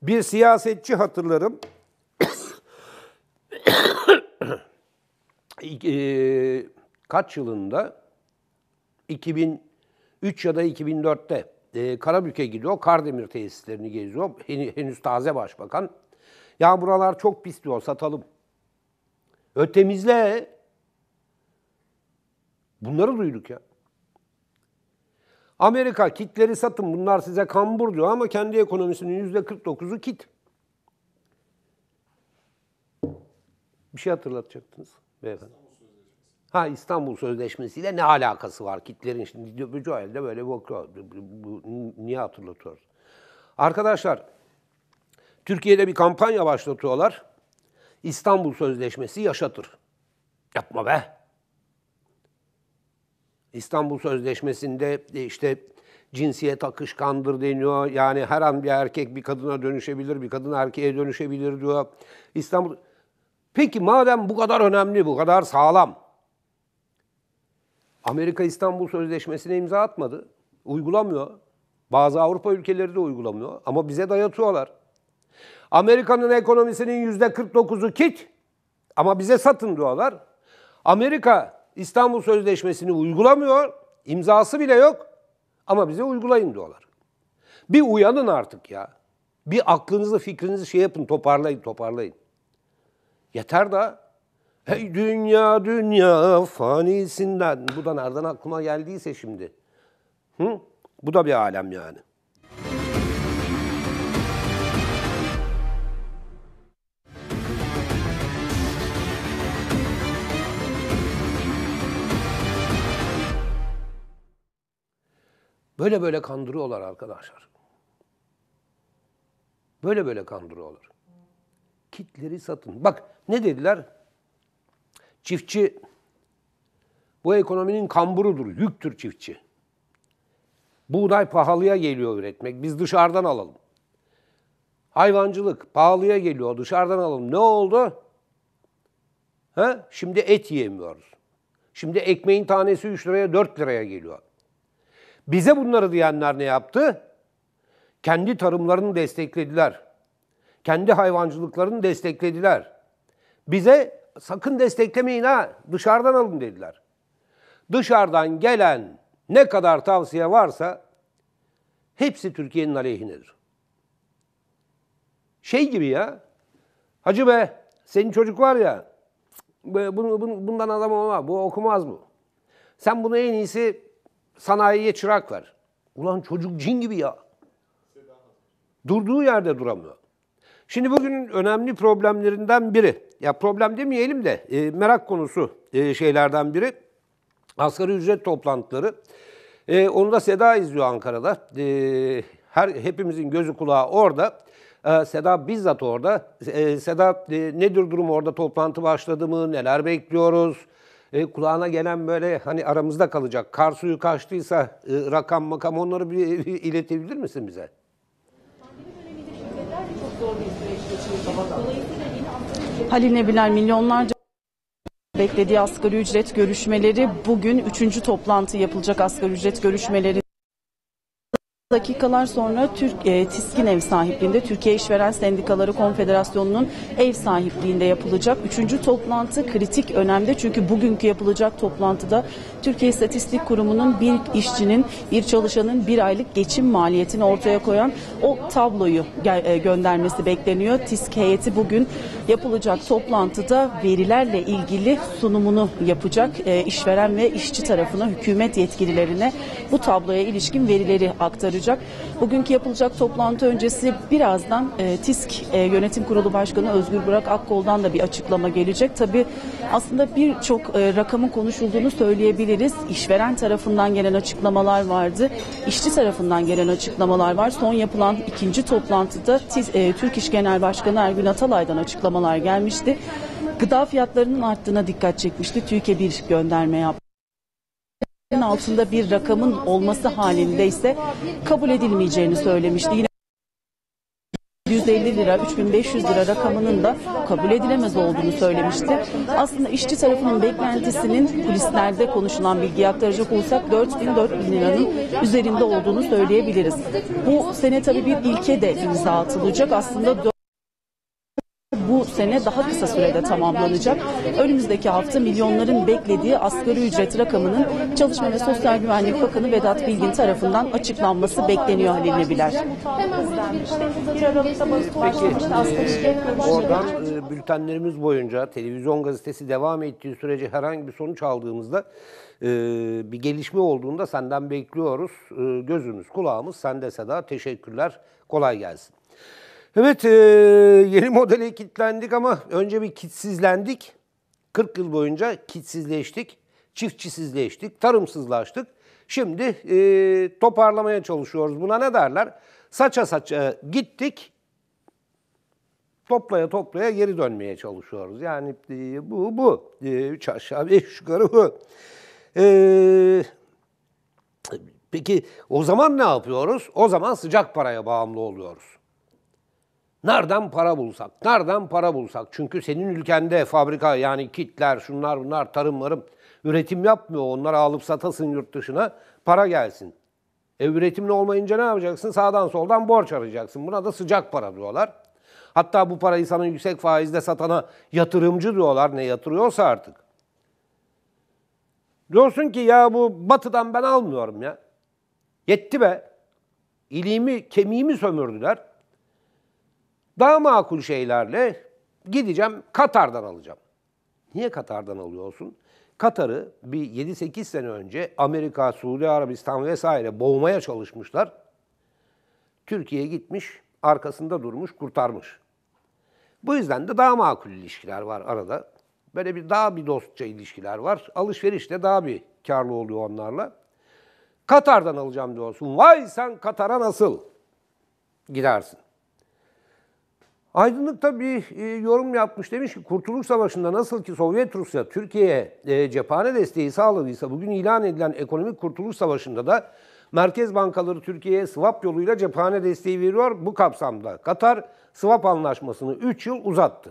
Speaker 1: Bir siyasetçi hatırlarım. E, kaç yılında? 2003 ya da 2004'te e, Karabük'e gidiyor. Kardemir tesislerini geziyor. Henüz taze başbakan. Ya buralar çok pis diyor satalım. Ötemizle. Bunları duyduk ya. Amerika kitleri satın bunlar size kambur diyor ama kendi ekonomisinin yüzde %49'u kit. Bir şey hatırlatacaktınız beyefendi. Ha İstanbul Sözleşmesi'yle ne alakası var? Kitlerin şimdi Joel'de böyle bakıyor. Niye hatırlatıyoruz? Arkadaşlar, Türkiye'de bir kampanya başlatıyorlar. İstanbul Sözleşmesi yaşatır. Yapma be. İstanbul Sözleşmesi'nde e, işte cinsiyet akışkandır deniyor. Yani her an bir erkek bir kadına dönüşebilir, bir kadın erkeğe dönüşebilir diyor. İstanbul Peki madem bu kadar önemli, bu kadar sağlam, Amerika İstanbul Sözleşmesi'ne imza atmadı. Uygulamıyor. Bazı Avrupa ülkeleri de uygulamıyor. Ama bize dayatıyorlar. Amerika'nın ekonomisinin yüzde 49'u kit ama bize satın diyorlar. Amerika İstanbul Sözleşmesi'ni uygulamıyor. İmzası bile yok ama bize uygulayın diyorlar. Bir uyanın artık ya. Bir aklınızı fikrinizi şey yapın toparlayın toparlayın. Yeter da Hey dünya dünya fanisinden. Bu da nereden aklıma geldiyse şimdi. Hı? Bu da bir alem yani. Böyle böyle kandırıyorlar arkadaşlar. Böyle böyle kandırıyorlar. Kitleri satın. Bak ne dediler? Çiftçi bu ekonominin kamburudur, yüktür çiftçi. Buğday pahalıya geliyor üretmek, biz dışarıdan alalım. Hayvancılık pahalıya geliyor, dışarıdan alalım. Ne oldu? Ha? Şimdi et yiyemiyoruz. Şimdi ekmeğin tanesi 3 liraya 4 liraya geliyor. Bize bunları diyenler ne yaptı? Kendi tarımlarını desteklediler. Kendi hayvancılıklarını desteklediler. Bize sakın desteklemeyin ha dışarıdan alın dediler. Dışarıdan gelen ne kadar tavsiye varsa hepsi Türkiye'nin aleyhinedir. Şey gibi ya. Hacı be senin çocuk var ya bunu, bundan adam olma, Bu okumaz mı? Sen bunu en iyisi sanayiye çırak ver. Ulan çocuk cin gibi ya. Durduğu yerde duramıyor. Şimdi bugün önemli problemlerinden biri ya problem demeyelim de e, merak konusu e, şeylerden biri. Asgari ücret toplantıları. E, onu da Seda izliyor Ankara'da. E, her hepimizin gözü kulağı orada. E, Seda bizzat orada. E, Seda e, nedir durum orada toplantı başladı mı? Neler bekliyoruz? E, kulağına gelen böyle hani aramızda kalacak. Kar suyu kaçtıysa e, rakam makam onları bir, bir iletebilir misin bize? Pandemi döneminde
Speaker 2: şirketler de çok zor bir süreç geçirecek. Halil Nebiler milyonlarca beklediği asgari ücret görüşmeleri bugün üçüncü toplantı yapılacak asgari ücret görüşmeleri. Dakikalar sonra Türk e, TİSK'in ev sahipliğinde Türkiye İşveren Sendikaları Konfederasyonu'nun ev sahipliğinde yapılacak. Üçüncü toplantı kritik önemde çünkü bugünkü yapılacak toplantıda Türkiye İstatistik Kurumu'nun bir işçinin, bir çalışanın bir aylık geçim maliyetini ortaya koyan o tabloyu e, göndermesi bekleniyor. TİSK heyeti bugün yapılacak toplantıda verilerle ilgili sunumunu yapacak. E, işveren ve işçi tarafına hükümet yetkililerine bu tabloya ilişkin verileri aktaracak başlayacak. Bugünkü yapılacak toplantı öncesi birazdan e, TİSK e, Yönetim Kurulu Başkanı Özgür Burak Akkol'dan da bir açıklama gelecek. Tabi aslında birçok e, rakamın konuşulduğunu söyleyebiliriz. İşveren tarafından gelen açıklamalar vardı. İşçi tarafından gelen açıklamalar var. Son yapılan ikinci toplantıda TİS, e, Türk İş Genel Başkanı Ergün Atalay'dan açıklamalar gelmişti. Gıda fiyatlarının arttığına dikkat çekmişti. Türkiye bir gönderme yaptı altında bir rakamın olması halinde ise kabul edilmeyeceğini söylemişti. Yine 150 lira, 3500 lira rakamının da kabul edilemez olduğunu söylemişti. Aslında işçi tarafının beklentisinin polislerde konuşulan bilgiye aktaracak olsak 4000-4000 liranın üzerinde olduğunu söyleyebiliriz. Bu sene tabii bir ilke de imza atılacak. Aslında bu sene daha kısa sürede tamamlanacak. Önümüzdeki hafta milyonların beklediği asgari ücret rakamının Çalışma ve Sosyal Güvenlik Bakanı Vedat Bilgin tarafından açıklanması bekleniyor Halil Nebiler.
Speaker 3: Peki
Speaker 1: oradan bültenlerimiz boyunca televizyon gazetesi devam ettiği sürece herhangi bir sonuç aldığımızda bir gelişme olduğunda senden bekliyoruz. gözümüz kulağımız sende Seda teşekkürler kolay gelsin. Evet e, yeni modele kitlendik ama önce bir kitsizlendik. 40 yıl boyunca kitsizleştik, çiftçisizleştik, tarımsızlaştık. Şimdi e, toparlamaya çalışıyoruz. Buna ne derler? Saça saça gittik, toplaya toplaya geri dönmeye çalışıyoruz. Yani e, bu bu. E, üç aşağı beş yukarı bu. E, peki o zaman ne yapıyoruz? O zaman sıcak paraya bağımlı oluyoruz. Nereden para bulsak? Nereden para bulsak? Çünkü senin ülkende fabrika yani kitler, şunlar bunlar, tarımlarım üretim yapmıyor. Onları alıp satasın yurt dışına, para gelsin. E üretimli olmayınca ne yapacaksın? Sağdan soldan borç arayacaksın. Buna da sıcak para diyorlar. Hatta bu parayı sana yüksek faizle satana yatırımcı diyorlar. Ne yatırıyorsa artık. Diyorsun ki ya bu batıdan ben almıyorum ya. Yetti be. İliğimi, kemiğimi sömürdüler. Daha makul şeylerle gideceğim Katar'dan alacağım. Niye Katar'dan alıyorsun? Katar'ı bir 7-8 sene önce Amerika, Suudi Arabistan vesaire boğmaya çalışmışlar. Türkiye gitmiş, arkasında durmuş, kurtarmış. Bu yüzden de daha makul ilişkiler var arada. Böyle bir daha bir dostça ilişkiler var. Alışverişte daha bir karlı oluyor onlarla. Katar'dan alacağım diyorsun. Vay sen Katar'a nasıl gidersin? Aydınlık da bir e, yorum yapmış. Demiş ki Kurtuluş Savaşı'nda nasıl ki Sovyet Rusya Türkiye'ye e, cephane desteği sağladıysa bugün ilan edilen ekonomik Kurtuluş Savaşı'nda da merkez bankaları Türkiye'ye swap yoluyla cephane desteği veriyor. Bu kapsamda Katar swap anlaşmasını 3 yıl uzattı.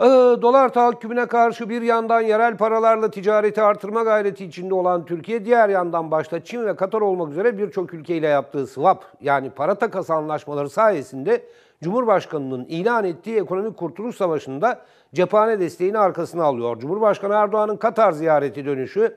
Speaker 1: Ee, dolar tahakkümüne karşı bir yandan yerel paralarla ticareti artırma gayreti içinde olan Türkiye, diğer yandan başta Çin ve Katar olmak üzere birçok ülkeyle yaptığı swap yani para takas anlaşmaları sayesinde Cumhurbaşkanı'nın ilan ettiği ekonomik kurtuluş savaşında cephane desteğini arkasına alıyor. Cumhurbaşkanı Erdoğan'ın Katar ziyareti dönüşü,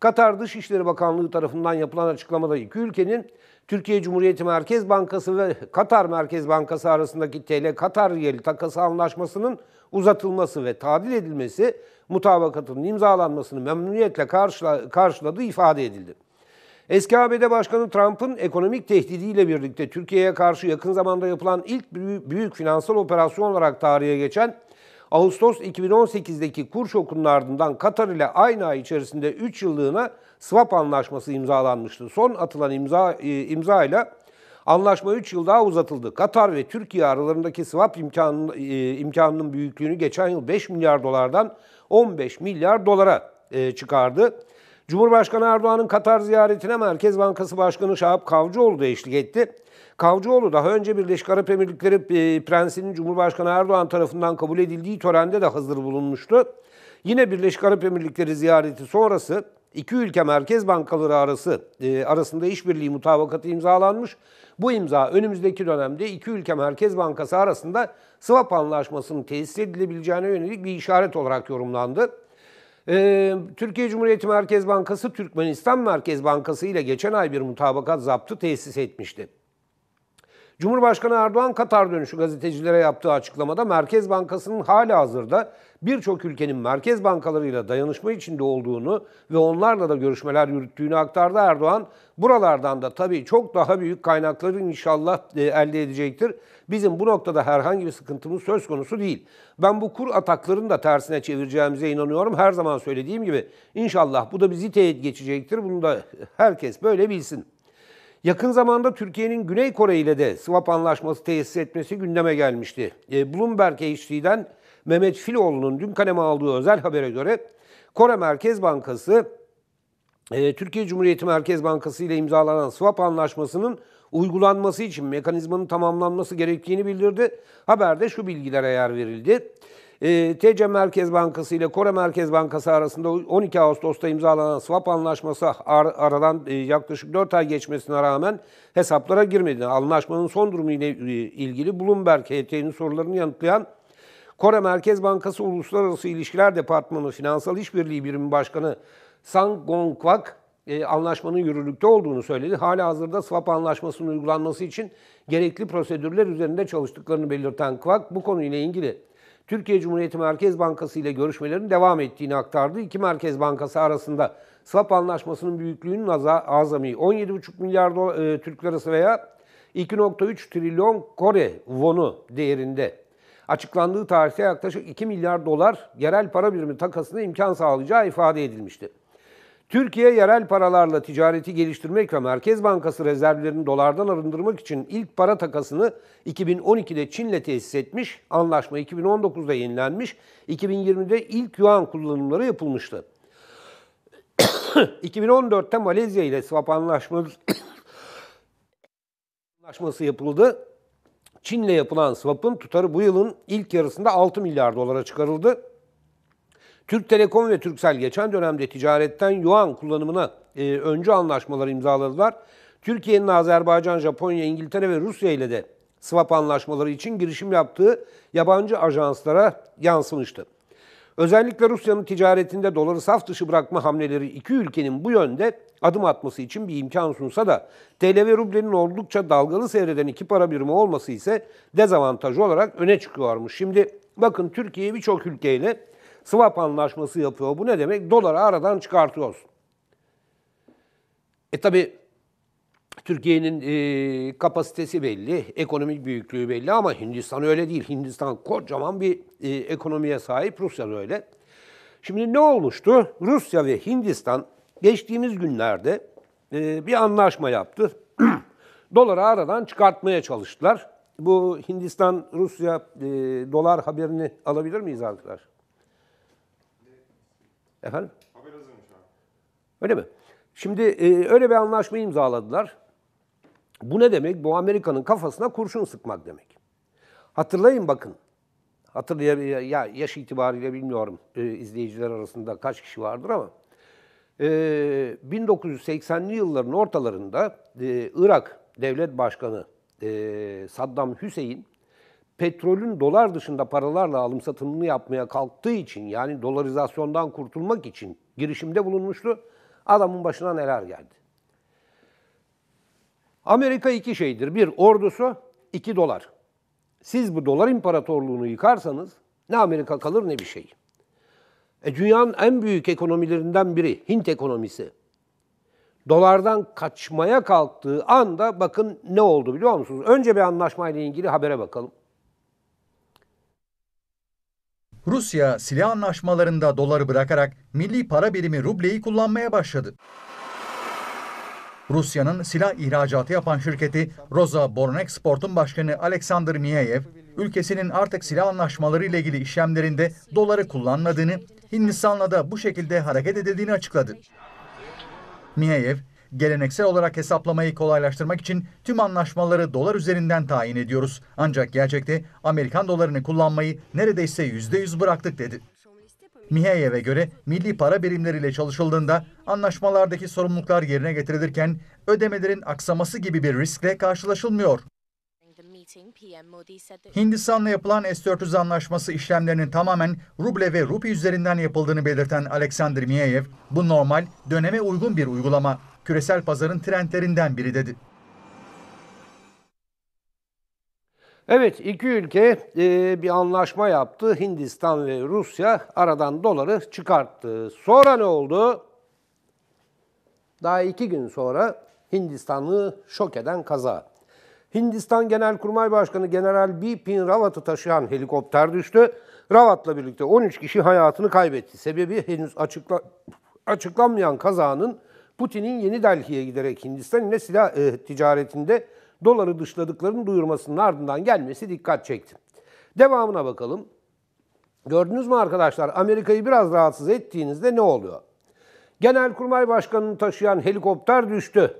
Speaker 1: Katar Dışişleri Bakanlığı tarafından yapılan açıklamada iki ülkenin Türkiye Cumhuriyeti Merkez Bankası ve Katar Merkez Bankası arasındaki TL-Katar riyeli takası anlaşmasının uzatılması ve tadil edilmesi mutabakatının imzalanmasını memnuniyetle karşıla, karşıladığı ifade edildi. Eski ABD Başkanı Trump'ın ekonomik tehdidiyle birlikte Türkiye'ye karşı yakın zamanda yapılan ilk büyük, büyük finansal operasyon olarak tarihe geçen Ağustos 2018'deki kur şokunun ardından Katar ile aynı ay içerisinde 3 yıllığına swap anlaşması imzalanmıştı. Son atılan imza e, imza ile anlaşma 3 yıl daha uzatıldı. Katar ve Türkiye aralarındaki swap imkanın, e, imkanının büyüklüğünü geçen yıl 5 milyar dolardan 15 milyar dolara e, çıkardı. Cumhurbaşkanı Erdoğan'ın Katar ziyaretine Merkez Bankası Başkanı Şahap Kavcıoğlu da eşlik etti. Kavcıoğlu daha önce Birleşik Arap Emirlikleri e, Prensi'nin Cumhurbaşkanı Erdoğan tarafından kabul edildiği törende de hazır bulunmuştu. Yine Birleşik Arap Emirlikleri ziyareti sonrası iki ülke merkez bankaları arası e, arasında işbirliği mutabakatı imzalanmış. Bu imza önümüzdeki dönemde iki ülke merkez bankası arasında swap anlaşmasının tesis edilebileceğine yönelik bir işaret olarak yorumlandı. Türkiye Cumhuriyeti Merkez Bankası, Türkmenistan Merkez Bankası ile geçen ay bir mutabakat zaptı tesis etmişti. Cumhurbaşkanı Erdoğan Katar dönüşü gazetecilere yaptığı açıklamada Merkez Bankası'nın hala hazırda birçok ülkenin merkez bankalarıyla dayanışma içinde olduğunu ve onlarla da görüşmeler yürüttüğünü aktardı Erdoğan. Buralardan da tabii çok daha büyük kaynakları inşallah e, elde edecektir. Bizim bu noktada herhangi bir sıkıntımız söz konusu değil. Ben bu kur ataklarını da tersine çevireceğimize inanıyorum. Her zaman söylediğim gibi inşallah bu da bizi teğet geçecektir. Bunu da herkes böyle bilsin. Yakın zamanda Türkiye'nin Güney Kore ile de swap anlaşması tesis etmesi gündeme gelmişti. E, Bloomberg HD'den Mehmet Filoğlu'nun dün kaleme aldığı özel habere göre Kore Merkez Bankası e, Türkiye Cumhuriyeti Merkez Bankası ile imzalanan swap anlaşmasının uygulanması için mekanizmanın tamamlanması gerektiğini bildirdi. Haberde şu bilgilere yer verildi. E, TC Merkez Bankası ile Kore Merkez Bankası arasında 12 Ağustos'ta imzalanan swap anlaşması ar- aradan e, yaklaşık 4 ay geçmesine rağmen hesaplara girmedi. Anlaşmanın son durumu ile ilgili Bloomberg HT'nin sorularını yanıtlayan Kore Merkez Bankası Uluslararası İlişkiler Departmanı Finansal İşbirliği Birimi Başkanı Sang Gong-kwak e, anlaşmanın yürürlükte olduğunu söyledi. Hala hazırda swap anlaşmasının uygulanması için gerekli prosedürler üzerinde çalıştıklarını belirten Kwak bu konuyla ilgili Türkiye Cumhuriyeti Merkez Bankası ile görüşmelerin devam ettiğini aktardı. İki merkez bankası arasında swap anlaşmasının büyüklüğünün azami 17,5 milyar dolar, e, Türk lirası veya 2.3 trilyon Kore wonu değerinde açıklandığı tarihte yaklaşık 2 milyar dolar yerel para birimi takasına imkan sağlayacağı ifade edilmişti. Türkiye yerel paralarla ticareti geliştirmek ve Merkez Bankası rezervlerini dolardan arındırmak için ilk para takasını 2012'de Çin'le tesis etmiş, anlaşma 2019'da yenilenmiş, 2020'de ilk yuan kullanımları yapılmıştı. 2014'te Malezya ile swap anlaşması yapıldı. Çin'le yapılan swap'ın tutarı bu yılın ilk yarısında 6 milyar dolara çıkarıldı. Türk Telekom ve Türksel geçen dönemde ticaretten yuan kullanımına e, öncü anlaşmalar imzaladılar. Türkiye'nin Azerbaycan, Japonya, İngiltere ve Rusya ile de swap anlaşmaları için girişim yaptığı yabancı ajanslara yansımıştı. Özellikle Rusya'nın ticaretinde doları saf dışı bırakma hamleleri iki ülkenin bu yönde adım atması için bir imkan sunsa da TL ve rublenin oldukça dalgalı seyreden iki para birimi olması ise dezavantaj olarak öne çıkıyormuş. Şimdi bakın Türkiye birçok ülkeyle swap anlaşması yapıyor. Bu ne demek? Doları aradan çıkartıyorsun. E tabi Türkiye'nin e, kapasitesi belli, ekonomik büyüklüğü belli ama Hindistan öyle değil. Hindistan kocaman bir e, ekonomiye sahip, Rusya da öyle. Şimdi ne olmuştu? Rusya ve Hindistan geçtiğimiz günlerde e, bir anlaşma yaptı. Doları aradan çıkartmaya çalıştılar. Bu Hindistan-Rusya e, dolar haberini alabilir miyiz arkadaşlar? Efendim? Haber hazırmış abi. Öyle mi? Şimdi e, öyle bir anlaşma imzaladılar. Bu ne demek? Bu Amerika'nın kafasına kurşun sıkmak demek. Hatırlayın bakın. Hatırlayabilir ya yaş itibariyle bilmiyorum e, izleyiciler arasında kaç kişi vardır ama e, 1980'li yılların ortalarında e, Irak Devlet Başkanı e, Saddam Hüseyin petrolün dolar dışında paralarla alım satımını yapmaya kalktığı için yani dolarizasyondan kurtulmak için girişimde bulunmuştu. Adamın başına neler geldi. Amerika iki şeydir. Bir ordusu, iki dolar. Siz bu dolar imparatorluğunu yıkarsanız ne Amerika kalır ne bir şey. E, dünyanın en büyük ekonomilerinden biri Hint ekonomisi. Dolardan kaçmaya kalktığı anda bakın ne oldu biliyor musunuz? Önce bir anlaşmayla ilgili habere bakalım.
Speaker 3: Rusya silah anlaşmalarında doları bırakarak milli para birimi rubleyi kullanmaya başladı. Rusya'nın silah ihracatı yapan şirketi Roza Sport'un başkanı Alexander Niyeyev, ülkesinin artık silah anlaşmaları ile ilgili işlemlerinde doları kullanmadığını, Hindistan'la da bu şekilde hareket edildiğini açıkladı. Niyeyev, geleneksel olarak hesaplamayı kolaylaştırmak için tüm anlaşmaları dolar üzerinden tayin ediyoruz. Ancak gerçekte Amerikan dolarını kullanmayı neredeyse %100 bıraktık dedi. Miheyev'e göre milli para birimleriyle çalışıldığında anlaşmalardaki sorumluluklar yerine getirilirken ödemelerin aksaması gibi bir riskle karşılaşılmıyor. Hindistan'la yapılan S-400 anlaşması işlemlerinin tamamen ruble ve rupi üzerinden yapıldığını belirten Alexander Miyeyev, bu normal, döneme uygun bir uygulama, küresel pazarın trendlerinden biri dedi.
Speaker 1: Evet, iki ülke e, bir anlaşma yaptı. Hindistan ve Rusya aradan doları çıkarttı. Sonra ne oldu? Daha iki gün sonra Hindistan'ı şok eden kaza. Hindistan Genelkurmay Başkanı General Bipin Rawat'ı taşıyan helikopter düştü. Rawat'la birlikte 13 kişi hayatını kaybetti. Sebebi henüz açıkla, açıklanmayan kazanın Putin'in yeni Delhi'ye giderek Hindistan ile silah e, ticaretinde doları dışladıklarını duyurmasının ardından gelmesi dikkat çekti. Devamına bakalım. Gördünüz mü arkadaşlar Amerika'yı biraz rahatsız ettiğinizde ne oluyor? Genelkurmay Başkanı'nı taşıyan helikopter düştü.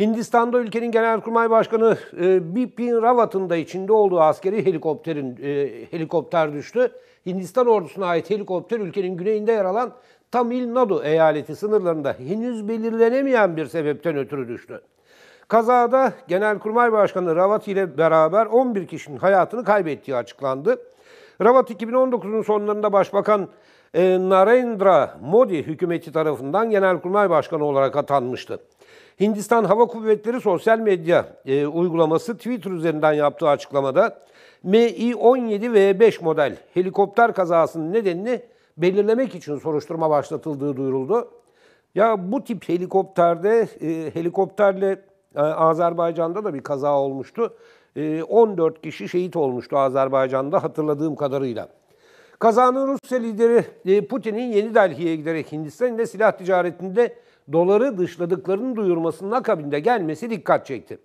Speaker 1: Hindistan'da ülkenin Genelkurmay Başkanı e, Bipin Rawat'ın da içinde olduğu askeri helikopterin e, helikopter düştü. Hindistan ordusuna ait helikopter ülkenin güneyinde yer alan Tamil Nadu eyaleti sınırlarında henüz belirlenemeyen bir sebepten ötürü düştü. Kazada Genelkurmay Başkanı Ravat ile beraber 11 kişinin hayatını kaybettiği açıklandı. Ravat 2019'un sonlarında Başbakan e, Narendra Modi hükümeti tarafından Genelkurmay Başkanı olarak atanmıştı. Hindistan Hava Kuvvetleri sosyal medya e, uygulaması Twitter üzerinden yaptığı açıklamada MI-17 V5 model helikopter kazasının nedenini belirlemek için soruşturma başlatıldığı duyuruldu. Ya bu tip helikopterde e, helikopterle ee, Azerbaycan'da da bir kaza olmuştu. 14 ee, kişi şehit olmuştu Azerbaycan'da hatırladığım kadarıyla. Kazanın Rusya lideri e, Putin'in yeni Delhi'ye giderek Hindistan ile silah ticaretinde doları dışladıklarını duyurmasının akabinde gelmesi dikkat çekti.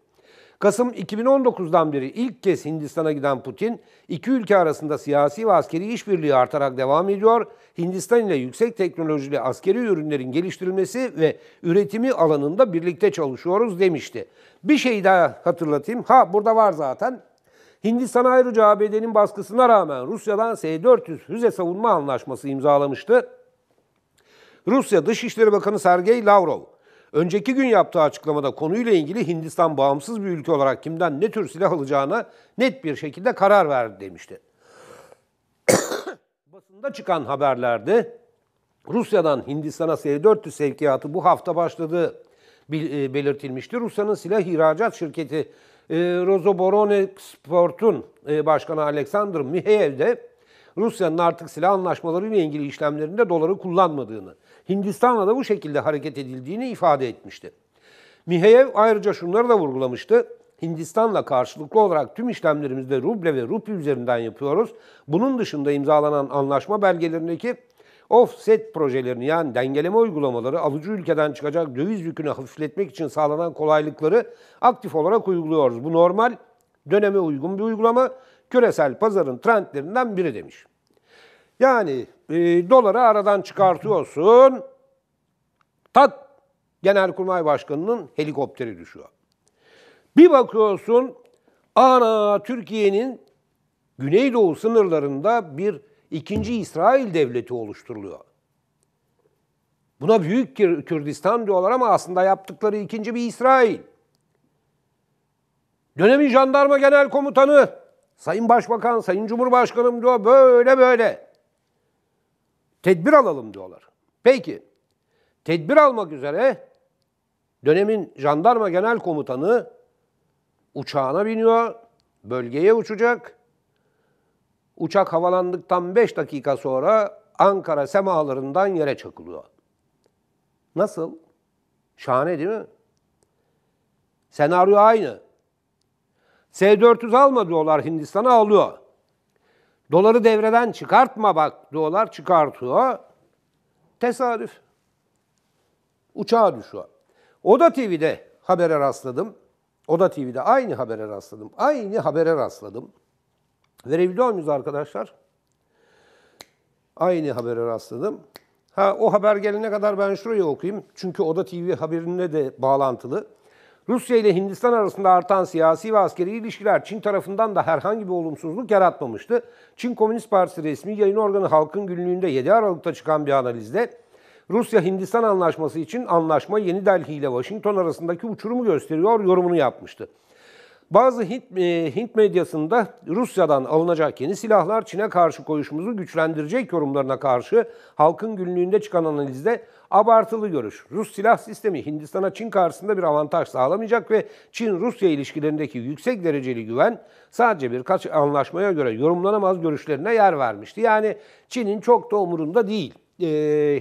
Speaker 1: Kasım 2019'dan beri ilk kez Hindistan'a giden Putin, iki ülke arasında siyasi ve askeri işbirliği artarak devam ediyor. Hindistan ile yüksek teknolojili askeri ürünlerin geliştirilmesi ve üretimi alanında birlikte çalışıyoruz demişti. Bir şey daha hatırlatayım. Ha burada var zaten. Hindistan'a ayrıca ABD'nin baskısına rağmen Rusya'dan S-400 füze savunma anlaşması imzalamıştı. Rusya Dışişleri Bakanı Sergey Lavrov, Önceki gün yaptığı açıklamada konuyla ilgili Hindistan bağımsız bir ülke olarak kimden ne tür silah alacağına net bir şekilde karar verdi demişti. Basında çıkan haberlerde Rusya'dan Hindistan'a S-400 sevkiyatı bu hafta başladı e, belirtilmişti. Rusya'nın silah ihracat şirketi e, Rozoboronexport'un e, başkanı Alexander Mihayev de Rusya'nın artık silah anlaşmalarıyla ilgili işlemlerinde doları kullanmadığını, Hindistan'la da bu şekilde hareket edildiğini ifade etmişti. Miheyev ayrıca şunları da vurgulamıştı. Hindistan'la karşılıklı olarak tüm işlemlerimizde ruble ve rupi üzerinden yapıyoruz. Bunun dışında imzalanan anlaşma belgelerindeki offset projelerini yani dengeleme uygulamaları alıcı ülkeden çıkacak döviz yükünü hafifletmek için sağlanan kolaylıkları aktif olarak uyguluyoruz. Bu normal, döneme uygun bir uygulama, küresel pazarın trendlerinden biri demiş. Yani e, doları aradan çıkartıyorsun. Tat Genelkurmay Başkanı'nın helikopteri düşüyor. Bir bakıyorsun ana Türkiye'nin Güneydoğu sınırlarında bir ikinci İsrail devleti oluşturuluyor. Buna Büyük Kürdistan diyorlar ama aslında yaptıkları ikinci bir İsrail. Dönemin jandarma genel komutanı, Sayın Başbakan, Sayın Cumhurbaşkanım diyor böyle böyle. Tedbir alalım diyorlar. Peki, tedbir almak üzere dönemin jandarma genel komutanı uçağına biniyor, bölgeye uçacak. Uçak havalandıktan 5 dakika sonra Ankara semalarından yere çakılıyor. Nasıl? Şahane değil mi? Senaryo aynı. S-400 alma diyorlar Hindistan'a alıyor. Doları devreden çıkartma bak. Dolar çıkartıyor. Tesadüf. Uçağa düşüyor. Oda TV'de habere rastladım. Oda TV'de aynı habere rastladım. Aynı habere rastladım. Verebiliyor muyuz arkadaşlar? Aynı habere rastladım. Ha, o haber gelene kadar ben şurayı okuyayım. Çünkü Oda TV haberine de bağlantılı. Rusya ile Hindistan arasında artan siyasi ve askeri ilişkiler Çin tarafından da herhangi bir olumsuzluk yaratmamıştı. Çin Komünist Partisi resmi yayın organı Halkın Günlüğü'nde 7 Aralık'ta çıkan bir analizde Rusya-Hindistan anlaşması için anlaşma Yeni Delhi ile Washington arasındaki uçurumu gösteriyor yorumunu yapmıştı. Bazı Hint, e, Hint medyasında Rusya'dan alınacak yeni silahlar Çin'e karşı koyuşumuzu güçlendirecek yorumlarına karşı halkın günlüğünde çıkan analizde abartılı görüş. Rus silah sistemi Hindistan'a Çin karşısında bir avantaj sağlamayacak ve Çin-Rusya ilişkilerindeki yüksek dereceli güven sadece birkaç anlaşmaya göre yorumlanamaz görüşlerine yer vermişti. Yani Çin'in çok da umurunda değil e,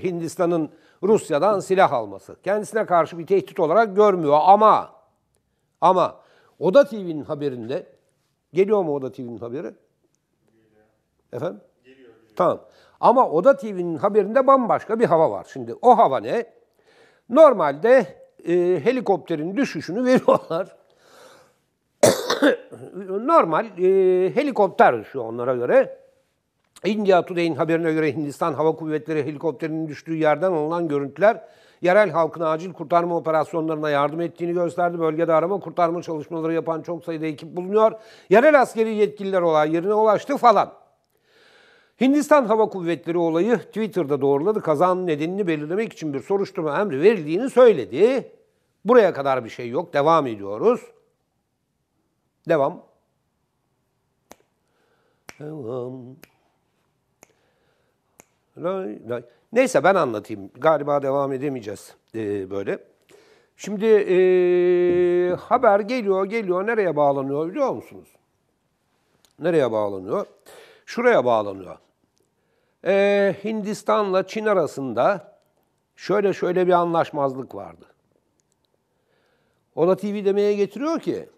Speaker 1: Hindistan'ın Rusya'dan silah alması. Kendisine karşı bir tehdit olarak görmüyor ama ama Oda TV'nin haberinde geliyor mu Oda TV'nin haberi? Geliyor. Efendim? Geliyor, geliyor. Tamam. Ama Oda TV'nin haberinde bambaşka bir hava var. Şimdi o hava ne? Normalde e, helikopterin düşüşünü veriyorlar. Normal e, helikopter düşüyor onlara göre. India Today'in haberine göre Hindistan Hava Kuvvetleri helikopterinin düştüğü yerden alınan görüntüler yerel halkın acil kurtarma operasyonlarına yardım ettiğini gösterdi. Bölgede arama kurtarma çalışmaları yapan çok sayıda ekip bulunuyor. Yerel askeri yetkililer olay yerine ulaştı falan. Hindistan Hava Kuvvetleri olayı Twitter'da doğruladı. Kazanın nedenini belirlemek için bir soruşturma emri verildiğini söyledi. Buraya kadar bir şey yok. Devam ediyoruz. Devam. Devam. Lay, lay. Neyse ben anlatayım. Galiba devam edemeyeceğiz e, böyle. Şimdi e, haber geliyor geliyor nereye bağlanıyor biliyor musunuz? Nereye bağlanıyor? Şuraya bağlanıyor. E, Hindistan'la Çin arasında şöyle şöyle bir anlaşmazlık vardı. Ona TV demeye getiriyor ki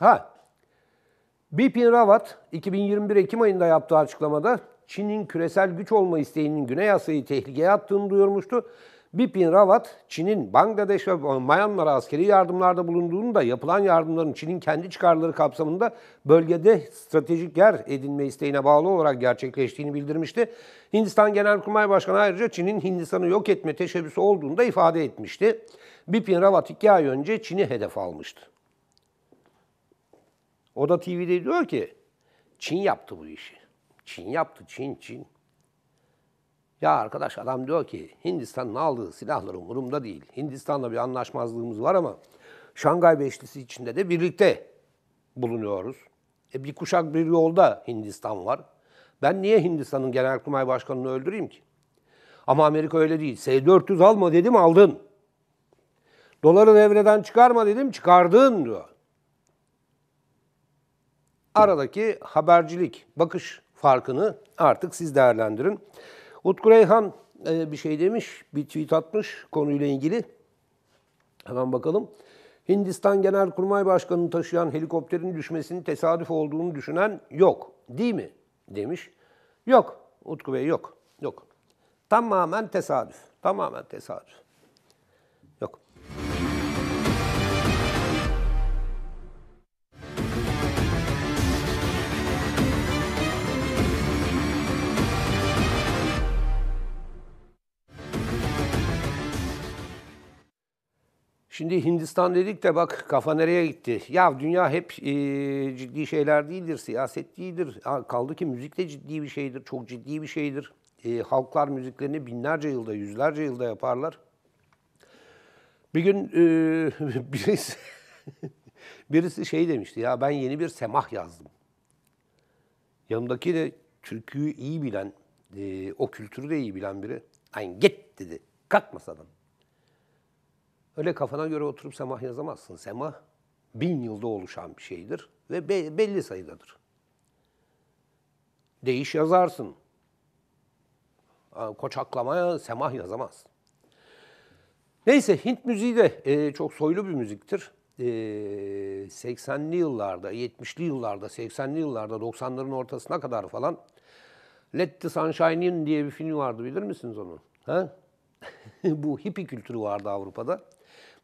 Speaker 1: ha Bipin Rawat 2021 Ekim ayında yaptığı açıklamada Çin'in küresel güç olma isteğinin Güney Asya'yı tehlikeye attığını duyurmuştu. Bipin Rawat, Çin'in Bangladeş ve Myanmar'a askeri yardımlarda bulunduğunu da yapılan yardımların Çin'in kendi çıkarları kapsamında bölgede stratejik yer edinme isteğine bağlı olarak gerçekleştiğini bildirmişti. Hindistan Genelkurmay Başkanı ayrıca Çin'in Hindistan'ı yok etme teşebbüsü olduğunu da ifade etmişti. Bipin Rawat iki ay önce Çin'i hedef almıştı. O da TV'de diyor ki, Çin yaptı bu işi. Çin yaptı, Çin, Çin. Ya arkadaş adam diyor ki Hindistan'ın aldığı silahlar umurumda değil. Hindistan'la bir anlaşmazlığımız var ama Şangay Beşlisi içinde de birlikte bulunuyoruz. E bir kuşak bir yolda Hindistan var. Ben niye Hindistan'ın Genelkurmay Başkanı'nı öldüreyim ki? Ama Amerika öyle değil. S-400 alma dedim aldın. Doları devreden çıkarma dedim çıkardın diyor. Aradaki habercilik, bakış farkını artık siz değerlendirin. Utku Reyhan e, bir şey demiş, bir tweet atmış konuyla ilgili. Hemen bakalım. Hindistan Genelkurmay Başkanı'nı taşıyan helikopterin düşmesinin tesadüf olduğunu düşünen yok. Değil mi? demiş. Yok Utku Bey yok. Yok. Tamamen tesadüf. Tamamen tesadüf. Şimdi Hindistan dedik de bak kafa nereye gitti? Ya dünya hep e, ciddi şeyler değildir, siyaset değildir. Kaldı ki müzik de ciddi bir şeydir, çok ciddi bir şeydir. E, halklar müziklerini binlerce yılda, yüzlerce yılda yaparlar. Bir gün e, birisi, birisi şey demişti ya ben yeni bir semah yazdım. Yanındaki de türküyü iyi bilen, e, o kültürü de iyi bilen biri. Ay git dedi, kalk masadan. Öyle kafana göre oturup semah yazamazsın. Semah bin yılda oluşan bir şeydir ve be- belli sayıdadır. Değiş yazarsın. Koçaklamaya semah yazamaz. Neyse Hint müziği de e, çok soylu bir müziktir. E, 80'li yıllarda, 70'li yıllarda, 80'li yıllarda, 90'ların ortasına kadar falan Let the Sunshine In diye bir film vardı bilir misiniz onu? Ha? Bu hippie kültürü vardı Avrupa'da.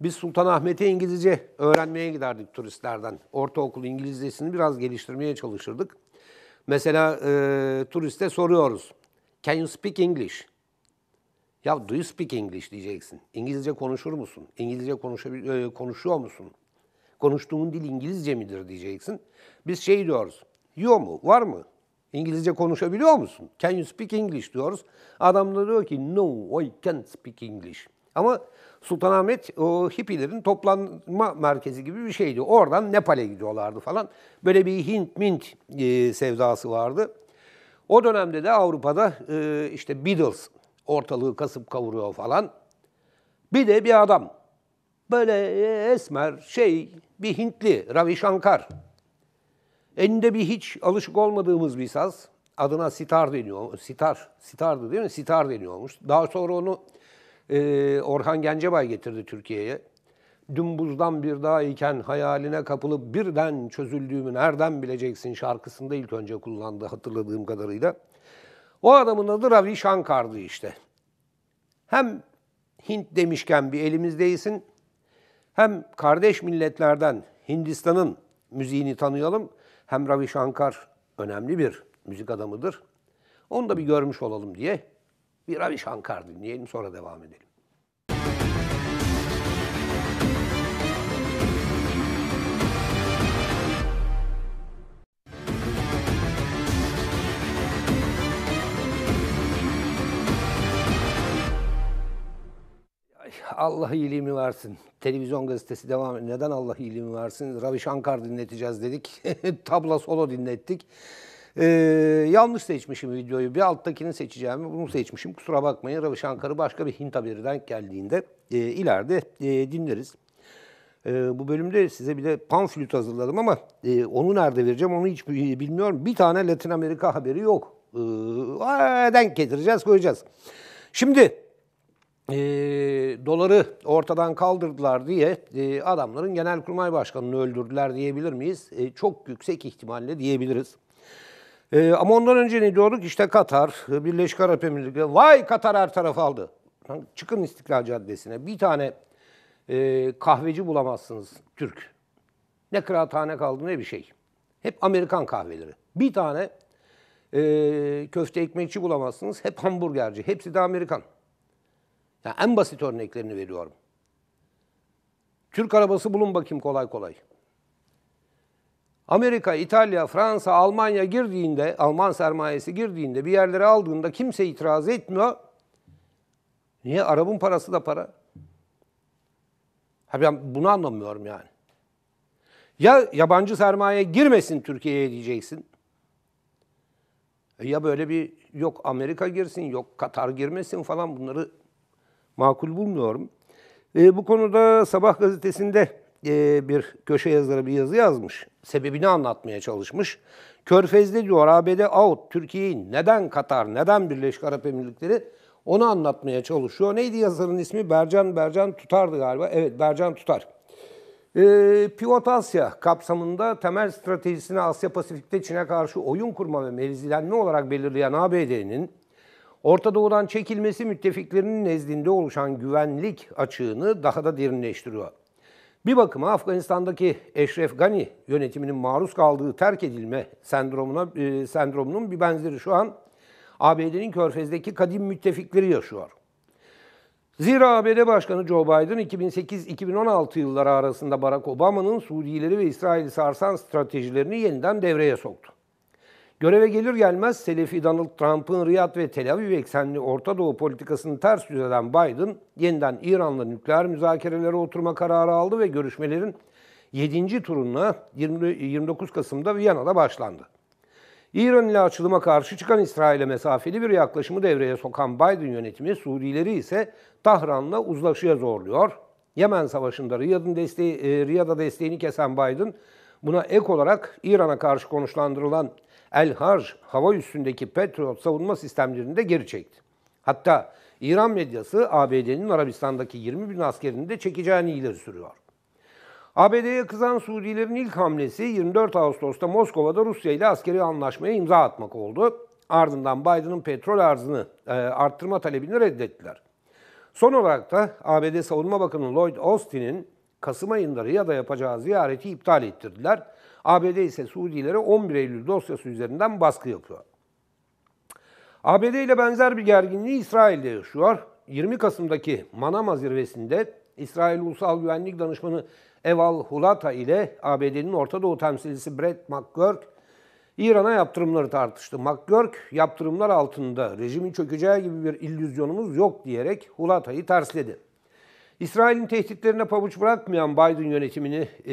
Speaker 1: Biz Sultanahmet'e İngilizce öğrenmeye giderdik turistlerden. Ortaokul İngilizcesini biraz geliştirmeye çalışırdık. Mesela e, turiste soruyoruz. Can you speak English? Ya do you speak English diyeceksin. İngilizce konuşur musun? İngilizce konuşabil- e, konuşuyor musun? Konuştuğun dil İngilizce midir diyeceksin. Biz şey diyoruz. Yo mu? Var mı? İngilizce konuşabiliyor musun? Can you speak English diyoruz. Adam da diyor ki no I can't speak English. Ama Sultanahmet o hippilerin toplanma merkezi gibi bir şeydi. Oradan Nepal'e gidiyorlardı falan. Böyle bir Hint mint e, sevdası vardı. O dönemde de Avrupa'da e, işte Beatles ortalığı kasıp kavuruyor falan. Bir de bir adam böyle esmer şey bir Hintli Ravi Shankar. Elinde bir hiç alışık olmadığımız bir saz. Adına sitar deniyor. Sitar, sitardı değil mi? Sitar deniyormuş. Daha sonra onu e, Orhan Gencebay getirdi Türkiye'ye. Dümbuzdan bir daha iken hayaline kapılıp birden çözüldüğümü nereden bileceksin şarkısında ilk önce kullandı hatırladığım kadarıyla. O adamın adı Ravi Shankar'dı işte. Hem Hint demişken bir elimizdeysin hem kardeş milletlerden Hindistan'ın müziğini tanıyalım hem Ravi Shankar önemli bir müzik adamıdır. Onu da bir görmüş olalım diye bir Ravi Shankar dinleyelim sonra devam edelim. Allah iyiliğimi versin. Televizyon gazetesi devam. Neden Allah iyiliğimi versin? Ravi Shankar dinleteceğiz dedik. Tabla solo dinlettik. Ee, yanlış seçmişim videoyu. Bir alttakini seçeceğimi bunu seçmişim. Kusura bakmayın. Ravi Şankar'ı başka bir Hint haberi denk geldiğinde e, ileride e, dinleriz. E, bu bölümde size bir de panflüt hazırladım ama e, onu nerede vereceğim onu hiç bilmiyorum. Bir tane Latin Amerika haberi yok. E, denk getireceğiz koyacağız. Şimdi e, doları ortadan kaldırdılar diye e, adamların genelkurmay başkanını öldürdüler diyebilir miyiz? E, çok yüksek ihtimalle diyebiliriz. Ee, ama ondan önce ne diyorduk? İşte Katar, Birleşik Arap Emirlikleri. Vay Katar her tarafı aldı. Çıkın İstiklal Caddesi'ne. Bir tane e, kahveci bulamazsınız Türk. Ne kıraathane kaldı ne bir şey. Hep Amerikan kahveleri. Bir tane e, köfte ekmekçi bulamazsınız. Hep hamburgerci. Hepsi de Amerikan. Yani en basit örneklerini veriyorum. Türk arabası bulun bakayım kolay kolay. Amerika, İtalya, Fransa, Almanya girdiğinde, Alman sermayesi girdiğinde bir yerlere aldığında kimse itiraz etmiyor. Niye? Arap'ın parası da para. Ha ben bunu anlamıyorum yani. Ya yabancı sermaye girmesin Türkiye'ye diyeceksin. Ya böyle bir yok Amerika girsin, yok Katar girmesin falan bunları makul bulmuyorum. E, bu konuda Sabah gazetesinde e, bir köşe yazarı bir yazı yazmış. Sebebini anlatmaya çalışmış. Körfez'de diyor ABD out, Türkiye'yi neden Katar, neden Birleşik Arap Emirlikleri onu anlatmaya çalışıyor. Neydi yazarın ismi? Bercan Bercan Tutar'dı galiba. Evet Bercan Tutar. E, Pivot Asya kapsamında temel stratejisini Asya Pasifik'te Çin'e karşı oyun kurma ve mevzilenme olarak belirleyen ABD'nin Orta Doğu'dan çekilmesi müttefiklerinin nezdinde oluşan güvenlik açığını daha da derinleştiriyor. Bir bakıma Afganistan'daki Eşref Gani yönetiminin maruz kaldığı terk edilme sendromuna e, sendromunun bir benzeri şu an ABD'nin Körfez'deki kadim müttefikleri yaşıyor. Zira ABD Başkanı Joe Biden 2008-2016 yılları arasında Barack Obama'nın Suudileri ve İsrail'i sarsan stratejilerini yeniden devreye soktu. Göreve gelir gelmez Selefi Donald Trump'ın Riyad ve Tel Aviv eksenli Orta Doğu politikasını ters yüz eden Biden, yeniden İran'la nükleer müzakerelere oturma kararı aldı ve görüşmelerin 7. turuna 29 Kasım'da Viyana'da başlandı. İran ile açılıma karşı çıkan İsrail'e mesafeli bir yaklaşımı devreye sokan Biden yönetimi Surileri ise Tahran'la uzlaşıya zorluyor. Yemen Savaşı'nda Riyad'ın desteği, e, Riyad'a desteğini kesen Biden, buna ek olarak İran'a karşı konuşlandırılan El Harj hava üstündeki Patriot savunma sistemlerini de geri çekti. Hatta İran medyası ABD'nin Arabistan'daki 20 bin askerini de çekeceğini ileri sürüyor. ABD'ye kızan Suudilerin ilk hamlesi 24 Ağustos'ta Moskova'da Rusya ile askeri anlaşmaya imza atmak oldu. Ardından Biden'ın petrol arzını e, arttırma talebini reddettiler. Son olarak da ABD Savunma Bakanı Lloyd Austin'in Kasım ayında Riyad'a yapacağı ziyareti iptal ettirdiler ABD ise Suudilere 11 Eylül dosyası üzerinden baskı yapıyor. ABD ile benzer bir gerginliği İsrail'de yaşıyor. 20 Kasım'daki Manama zirvesinde İsrail Ulusal Güvenlik Danışmanı Eval Hulata ile ABD'nin Orta Doğu temsilcisi Brett McGurk, İran'a yaptırımları tartıştı. McGurk, yaptırımlar altında rejimin çökeceği gibi bir illüzyonumuz yok diyerek Hulata'yı tersledi. İsrail'in tehditlerine pabuç bırakmayan Biden yönetimini e,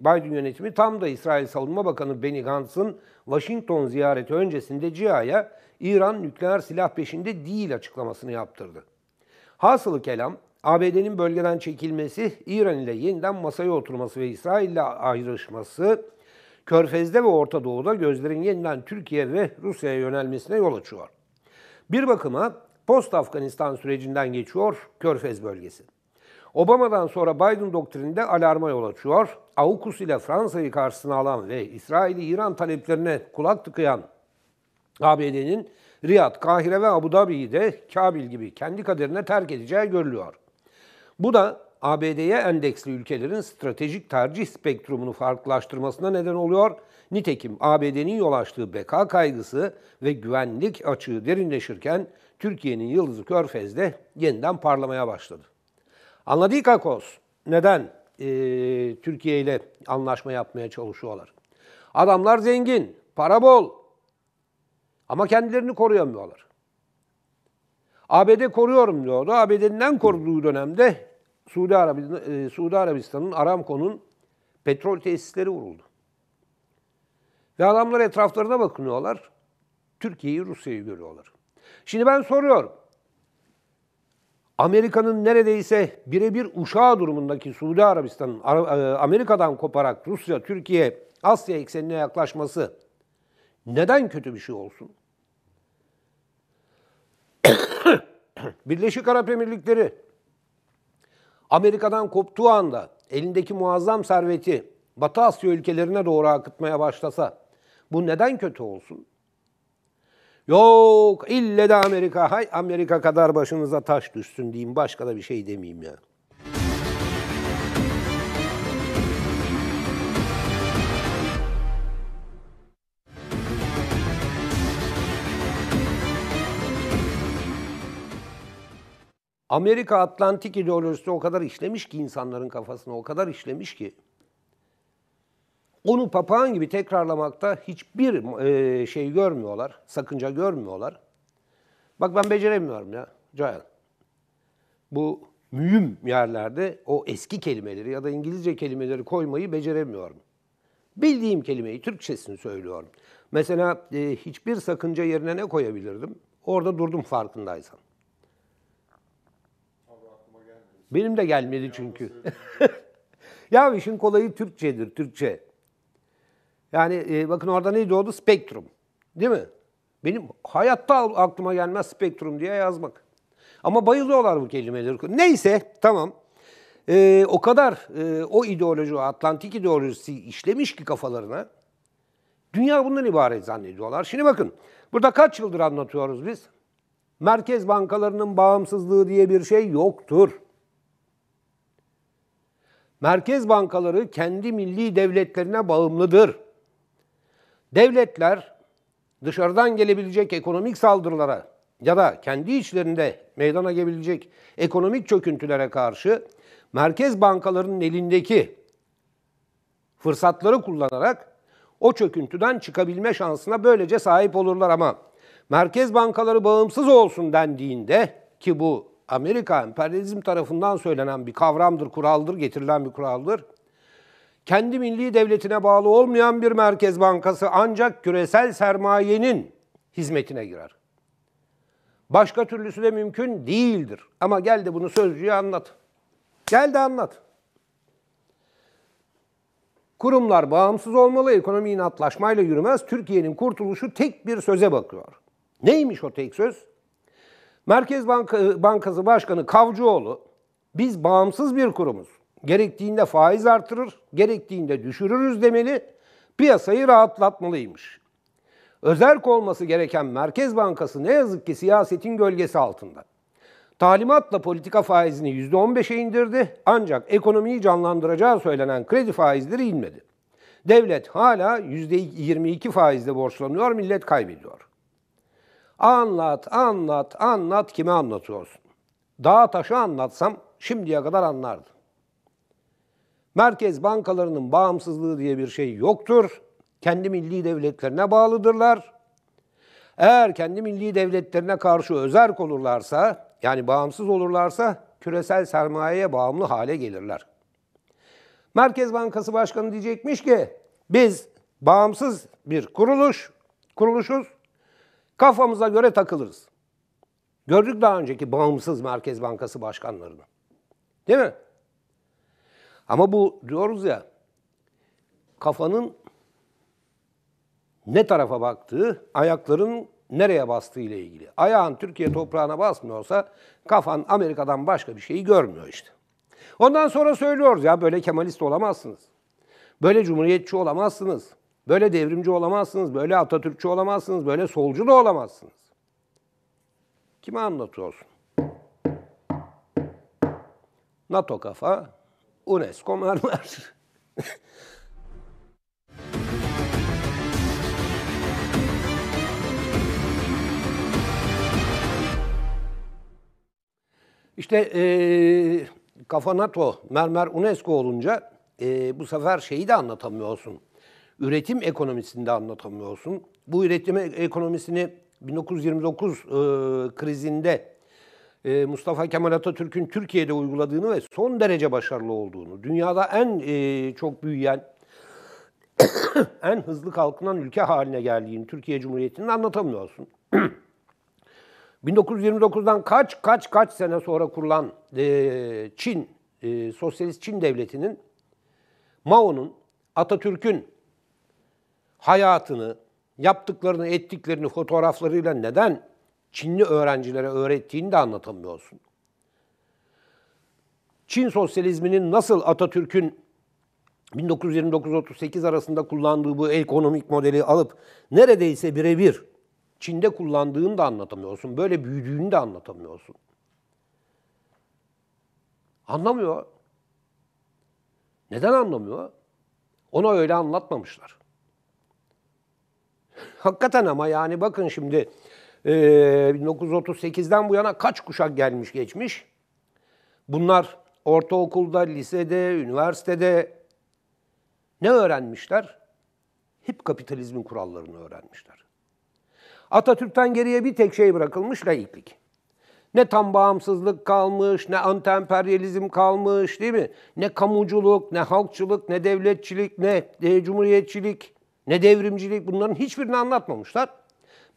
Speaker 1: Biden yönetimi tam da İsrail Savunma Bakanı Benny Gantz'ın Washington ziyareti öncesinde Cia'ya İran nükleer silah peşinde değil açıklamasını yaptırdı. Hasılı kelam ABD'nin bölgeden çekilmesi, İran ile yeniden masaya oturması ve İsrail ile ayrışması Körfez'de ve Orta Doğu'da gözlerin yeniden Türkiye ve Rusya'ya yönelmesine yol açıyor. Bir bakıma post Afganistan sürecinden geçiyor Körfez bölgesi. Obama'dan sonra Biden doktrininde alarma yol açıyor. AUKUS ile Fransa'yı karşısına alan ve İsrail'i İran taleplerine kulak tıkayan ABD'nin Riyad, Kahire ve Abu Dhabi'yi de Kabil gibi kendi kaderine terk edeceği görülüyor. Bu da ABD'ye endeksli ülkelerin stratejik tercih spektrumunu farklılaştırmasına neden oluyor. Nitekim ABD'nin yol açtığı beka kaygısı ve güvenlik açığı derinleşirken Türkiye'nin yıldızı Körfez'de yeniden parlamaya başladı. Anladikakos neden e, Türkiye ile anlaşma yapmaya çalışıyorlar? Adamlar zengin, para bol ama kendilerini koruyamıyorlar. ABD koruyorum diyordu. ABD'nin en koruduğu dönemde Suudi, Arabistan, e, Suudi Arabistan'ın Aramco'nun petrol tesisleri vuruldu. Ve adamlar etraflarına bakınıyorlar. Türkiye'yi, Rusya'yı görüyorlar. Şimdi ben soruyorum. Amerika'nın neredeyse birebir uşağı durumundaki Suudi Arabistan'ın e, Amerika'dan koparak Rusya, Türkiye, Asya eksenine yaklaşması neden kötü bir şey olsun? Birleşik Arap Emirlikleri Amerika'dan koptuğu anda elindeki muazzam serveti Batı Asya ülkelerine doğru akıtmaya başlasa bu neden kötü olsun? Yok ille de Amerika. Hay Amerika kadar başınıza taş düşsün diyeyim. Başka da bir şey demeyeyim ya. Amerika Atlantik ideolojisi o kadar işlemiş ki insanların kafasına o kadar işlemiş ki onu papağan gibi tekrarlamakta hiçbir şey görmüyorlar, sakınca görmüyorlar. Bak ben beceremiyorum ya Cahil. Bu mühim yerlerde o eski kelimeleri ya da İngilizce kelimeleri koymayı beceremiyorum. Bildiğim kelimeyi Türkçesini söylüyorum. Mesela e, hiçbir sakınca yerine ne koyabilirdim? Orada durdum farkındaysan. Benim de gelmedi çünkü. ya işin kolayı Türkçedir, Türkçe. Yani e, bakın orada neydi oldu? Spektrum. Değil mi? Benim hayatta aklıma gelmez spektrum diye yazmak. Ama bayılıyorlar bu kelimeleri. Neyse tamam. Ee, o kadar e, o ideoloji, o Atlantik ideolojisi işlemiş ki kafalarına. Dünya bundan ibaret zannediyorlar. Şimdi bakın burada kaç yıldır anlatıyoruz biz? Merkez bankalarının bağımsızlığı diye bir şey yoktur. Merkez bankaları kendi milli devletlerine bağımlıdır devletler dışarıdan gelebilecek ekonomik saldırılara ya da kendi içlerinde meydana gelebilecek ekonomik çöküntülere karşı merkez bankalarının elindeki fırsatları kullanarak o çöküntüden çıkabilme şansına böylece sahip olurlar ama merkez bankaları bağımsız olsun dendiğinde ki bu Amerika emperyalizm tarafından söylenen bir kavramdır, kuraldır, getirilen bir kuraldır kendi milli devletine bağlı olmayan bir merkez bankası ancak küresel sermayenin hizmetine girer. Başka türlüsü de mümkün değildir. Ama gel de bunu sözcüye anlat. Gel de anlat. Kurumlar bağımsız olmalı, ekonomi inatlaşmayla yürümez. Türkiye'nin kurtuluşu tek bir söze bakıyor. Neymiş o tek söz? Merkez Bankası Başkanı Kavcıoğlu, biz bağımsız bir kurumuz. Gerektiğinde faiz artırır, gerektiğinde düşürürüz demeli, piyasayı rahatlatmalıymış. Özerk olması gereken Merkez Bankası ne yazık ki siyasetin gölgesi altında. Talimatla politika faizini %15'e indirdi ancak ekonomiyi canlandıracağı söylenen kredi faizleri inmedi. Devlet hala %22 faizle borçlanıyor, millet kaybediyor. Anlat, anlat, anlat kime anlatıyorsun? Dağ taşı anlatsam şimdiye kadar anlardı. Merkez bankalarının bağımsızlığı diye bir şey yoktur. Kendi milli devletlerine bağlıdırlar. Eğer kendi milli devletlerine karşı özerk olurlarsa, yani bağımsız olurlarsa küresel sermayeye bağımlı hale gelirler. Merkez Bankası Başkanı diyecekmiş ki biz bağımsız bir kuruluş, kuruluşuz. Kafamıza göre takılırız. Gördük daha önceki bağımsız Merkez Bankası başkanlarını. Değil mi? Ama bu diyoruz ya kafanın ne tarafa baktığı, ayakların nereye bastığı ile ilgili. Ayağın Türkiye toprağına basmıyorsa kafan Amerika'dan başka bir şeyi görmüyor işte. Ondan sonra söylüyoruz ya böyle Kemalist olamazsınız. Böyle cumhuriyetçi olamazsınız. Böyle devrimci olamazsınız. Böyle Atatürkçü olamazsınız. Böyle solcu da olamazsınız. Kime anlatıyorsun? NATO kafa, UNESCO mermer. işte e, kafa NATO, mermer UNESCO olunca e, bu sefer şeyi de anlatamıyorsun. Üretim ekonomisini de anlatamıyorsun. Bu üretim ekonomisini 1929 e, krizinde ee, Mustafa Kemal Atatürk'ün Türkiye'de uyguladığını ve son derece başarılı olduğunu, dünyada en e, çok büyüyen, en hızlı kalkınan ülke haline geldiğini Türkiye Cumhuriyeti'nin anlatamıyorsun. 1929'dan kaç kaç kaç sene sonra kurulan e, Çin, e, Sosyalist Çin Devleti'nin, Mao'nun, Atatürk'ün hayatını, yaptıklarını, ettiklerini fotoğraflarıyla neden Çinli öğrencilere öğrettiğini de anlatamıyorsun. Çin sosyalizminin nasıl Atatürk'ün 1929-38 arasında kullandığı bu ekonomik modeli alıp neredeyse birebir Çin'de kullandığını da anlatamıyorsun. Böyle büyüdüğünü de anlatamıyorsun. Anlamıyor. Neden anlamıyor? Ona öyle anlatmamışlar. Hakikaten ama yani bakın şimdi e, ee, 1938'den bu yana kaç kuşak gelmiş geçmiş. Bunlar ortaokulda, lisede, üniversitede ne öğrenmişler? Hep kapitalizmin kurallarını öğrenmişler. Atatürk'ten geriye bir tek şey bırakılmış, laiklik. Ne tam bağımsızlık kalmış, ne anti-emperyalizm kalmış değil mi? Ne kamuculuk, ne halkçılık, ne devletçilik, ne e, cumhuriyetçilik, ne devrimcilik bunların hiçbirini anlatmamışlar.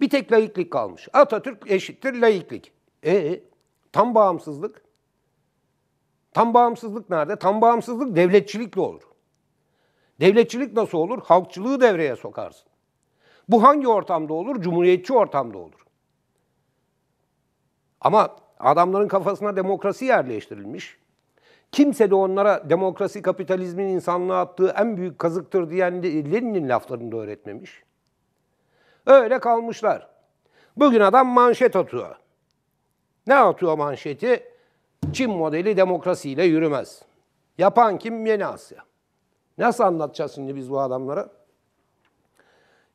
Speaker 1: Bir tek laiklik kalmış. Atatürk eşittir laiklik. E tam bağımsızlık. Tam bağımsızlık nerede? Tam bağımsızlık devletçilikle olur. Devletçilik nasıl olur? Halkçılığı devreye sokarsın. Bu hangi ortamda olur? Cumhuriyetçi ortamda olur. Ama adamların kafasına demokrasi yerleştirilmiş. Kimse de onlara demokrasi kapitalizmin insanlığa attığı en büyük kazıktır diyen Lenin'in laflarını da öğretmemiş. Öyle kalmışlar. Bugün adam manşet atıyor. Ne atıyor manşeti? Çin modeli demokrasiyle yürümez. Yapan kim? Yeni Asya. Nasıl anlatacağız şimdi biz bu adamlara?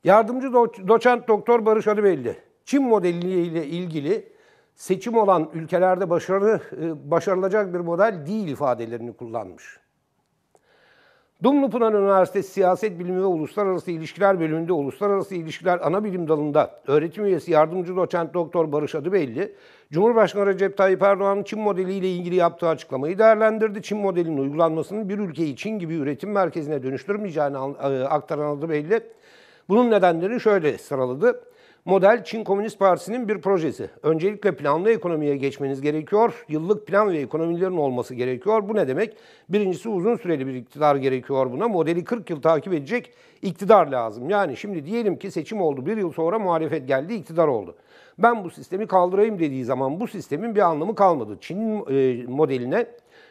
Speaker 1: Yardımcı do- doçent doktor Barış Adıbelli, Çin modeliyle ilgili seçim olan ülkelerde başarı, ıı, başarılacak bir model değil ifadelerini kullanmış. Dumlupınar Üniversitesi Siyaset Bilimi ve Uluslararası İlişkiler Bölümünde Uluslararası İlişkiler Ana Bilim Dalı'nda öğretim üyesi yardımcı doçent doktor Barış Adıbelli, Cumhurbaşkanı Recep Tayyip Erdoğan'ın Çin modeliyle ilgili yaptığı açıklamayı değerlendirdi. Çin modelinin uygulanmasının bir ülkeyi Çin gibi üretim merkezine dönüştürmeyeceğini e, aktaran Adıbelli, bunun nedenlerini şöyle sıraladı. Model Çin Komünist Partisi'nin bir projesi. Öncelikle planlı ekonomiye geçmeniz gerekiyor. Yıllık plan ve ekonomilerin olması gerekiyor. Bu ne demek? Birincisi uzun süreli bir iktidar gerekiyor buna. Modeli 40 yıl takip edecek iktidar lazım. Yani şimdi diyelim ki seçim oldu. Bir yıl sonra muhalefet geldi, iktidar oldu. Ben bu sistemi kaldırayım dediği zaman bu sistemin bir anlamı kalmadı. Çin e, modeline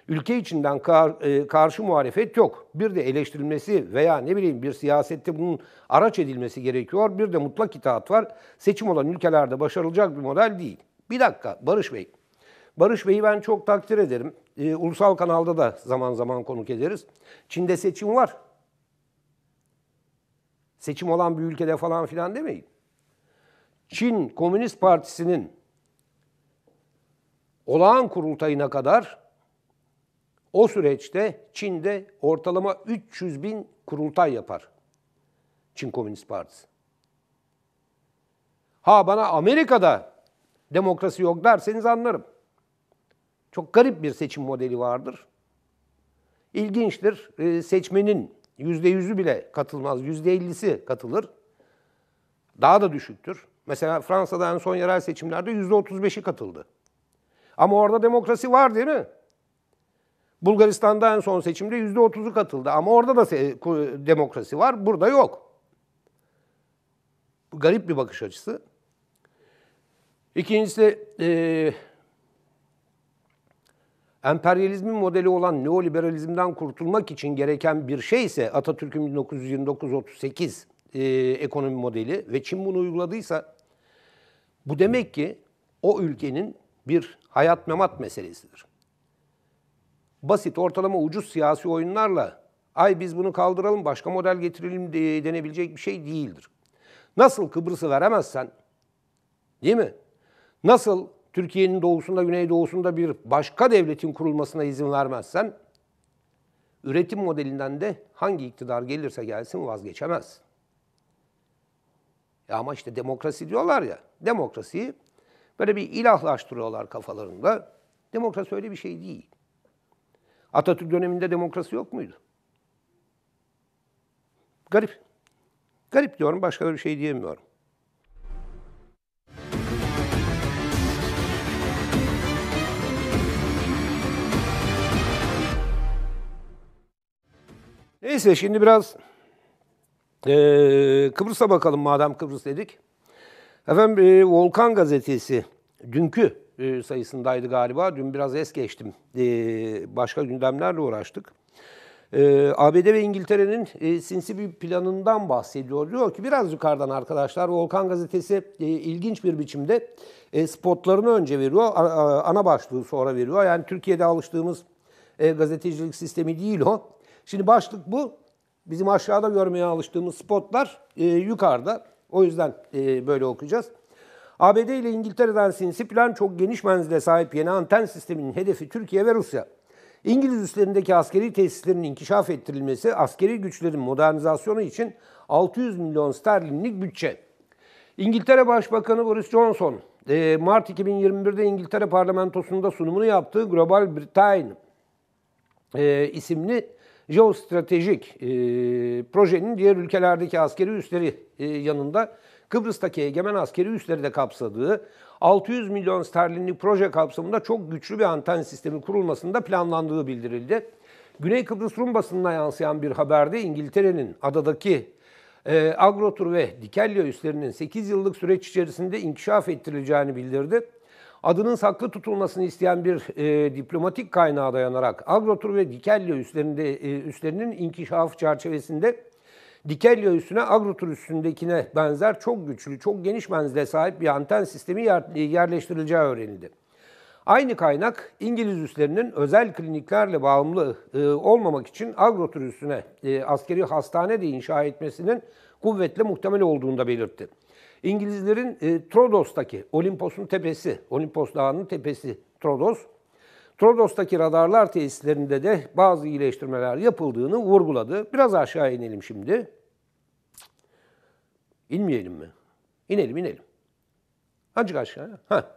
Speaker 1: Ülke içinden kar, e, karşı muhalefet yok. Bir de eleştirilmesi veya ne bileyim bir siyasette bunun araç edilmesi gerekiyor. Bir de mutlak itaat var. Seçim olan ülkelerde başarılacak bir model değil. Bir dakika Barış Bey. Barış Bey'i ben çok takdir ederim. E, ulusal kanalda da zaman zaman konuk ederiz. Çin'de seçim var. Seçim olan bir ülkede falan filan demeyin. Çin Komünist Partisi'nin olağan kurultayına kadar o süreçte Çin'de ortalama 300 bin kurultay yapar. Çin Komünist Partisi. Ha bana Amerika'da demokrasi yok derseniz anlarım. Çok garip bir seçim modeli vardır. İlginçtir. E, seçmenin %100'ü bile katılmaz, %50'si katılır. Daha da düşüktür. Mesela Fransa'da en son yerel seçimlerde %35'i katıldı. Ama orada demokrasi var değil mi? Bulgaristan'da en son seçimde yüzde otuzu katıldı ama orada da demokrasi var, burada yok. Bu garip bir bakış açısı. İkincisi e, emperyalizmin modeli olan neoliberalizmden kurtulmak için gereken bir şey ise Atatürk'ün 1929-38 e, ekonomi modeli ve Çin bunu uyguladıysa bu demek ki o ülkenin bir hayat memat meselesidir basit, ortalama, ucuz siyasi oyunlarla ay biz bunu kaldıralım, başka model getirelim de, denebilecek bir şey değildir. Nasıl Kıbrıs'ı veremezsen, değil mi? Nasıl Türkiye'nin doğusunda, güneydoğusunda bir başka devletin kurulmasına izin vermezsen, üretim modelinden de hangi iktidar gelirse gelsin vazgeçemez. Ya e ama işte demokrasi diyorlar ya, demokrasiyi böyle bir ilahlaştırıyorlar kafalarında. Demokrasi öyle bir şey değil. Atatürk döneminde demokrasi yok muydu? Garip. Garip diyorum, başka bir şey diyemiyorum. Neyse şimdi biraz e, Kıbrıs'a bakalım madem Kıbrıs dedik. Efendim e, Volkan gazetesi dünkü e, sayısındaydı galiba. Dün biraz es geçtim. E, başka gündemlerle uğraştık. E, ABD ve İngiltere'nin sinsi bir planından bahsediyor. Diyor ki biraz yukarıdan arkadaşlar Volkan Gazetesi ilginç bir biçimde spotlarını önce veriyor. ana başlığı sonra veriyor. Yani Türkiye'de alıştığımız gazetecilik sistemi değil o. Şimdi başlık bu. Bizim aşağıda görmeye alıştığımız spotlar yukarıda. O yüzden böyle okuyacağız. ABD ile İngiltere'den sinsi plan çok geniş menzile sahip yeni anten sisteminin hedefi Türkiye ve Rusya. İngiliz üslerindeki askeri tesislerin inkişaf ettirilmesi askeri güçlerin modernizasyonu için 600 milyon sterlinlik bütçe. İngiltere Başbakanı Boris Johnson, e, Mart 2021'de İngiltere parlamentosunda sunumunu yaptığı Global Britain e, isimli jeostratejik e, projenin diğer ülkelerdeki askeri üsleri yanında Kıbrıs'taki egemen askeri üsleri de kapsadığı 600 milyon sterlinlik proje kapsamında çok güçlü bir anten sistemi kurulmasında planlandığı bildirildi. Güney Kıbrıs Rum basınına yansıyan bir haberde İngiltere'nin adadaki e, Agrotur ve Dikelya üslerinin 8 yıllık süreç içerisinde inkişaf ettirileceğini bildirdi. Adının saklı tutulmasını isteyen bir e, diplomatik kaynağa dayanarak Agrotur ve Dikelya üstlerinde, e, üstlerinin inkişaf çerçevesinde Dikelya üstüne Agrotur üstündekine benzer çok güçlü, çok geniş menzile sahip bir anten sistemi yerleştirileceği öğrenildi. Aynı kaynak İngiliz üslerinin özel kliniklerle bağımlı e, olmamak için Agrotur üstüne e, askeri hastane de inşa etmesinin kuvvetle muhtemel olduğunu da belirtti. İngilizlerin e, Trodos'taki Olimpos'un tepesi, Olimpos Dağı'nın tepesi Trodos, Trodos'taki radarlar tesislerinde de bazı iyileştirmeler yapıldığını vurguladı. Biraz aşağı inelim şimdi. İnmeyelim mi? İnelim inelim. Azıcık aşağı. Ha.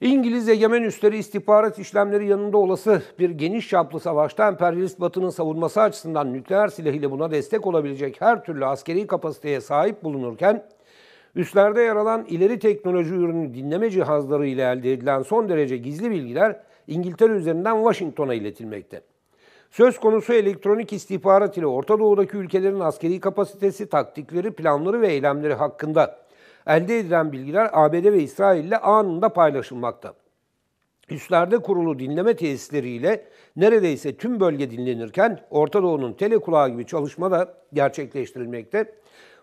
Speaker 1: İngiliz egemen üstleri istihbarat işlemleri yanında olası bir geniş çaplı savaşta emperyalist batının savunması açısından nükleer silah ile buna destek olabilecek her türlü askeri kapasiteye sahip bulunurken üstlerde yer alan ileri teknoloji ürünü dinleme cihazları ile elde edilen son derece gizli bilgiler İngiltere üzerinden Washington'a iletilmekte. Söz konusu elektronik istihbarat ile Orta Doğu'daki ülkelerin askeri kapasitesi, taktikleri, planları ve eylemleri hakkında elde edilen bilgiler ABD ve İsrail ile anında paylaşılmakta. Üstlerde kurulu dinleme tesisleriyle neredeyse tüm bölge dinlenirken Orta Doğu'nun telekulağı gibi çalışma da gerçekleştirilmekte.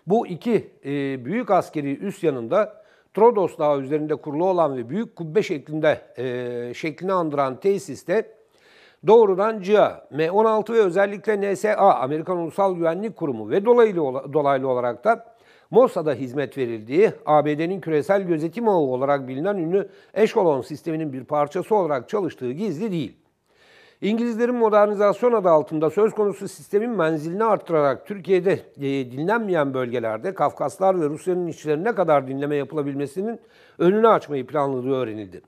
Speaker 1: Bu iki e, büyük askeri üst yanında Trodos Dağı üzerinde kurulu olan ve büyük kubbe şeklinde e, şeklini andıran tesiste doğrudan CIA, M16 ve özellikle NSA, Amerikan Ulusal Güvenlik Kurumu ve dolaylı, dolaylı olarak da Mossad'a hizmet verildiği, ABD'nin küresel gözetim ağı olarak bilinen ünlü Eşkolon sisteminin bir parçası olarak çalıştığı gizli değil. İngilizlerin modernizasyon adı altında söz konusu sistemin menzilini arttırarak Türkiye'de e, dinlenmeyen bölgelerde Kafkaslar ve Rusya'nın işçilerine kadar dinleme yapılabilmesinin önünü açmayı planladığı öğrenildi.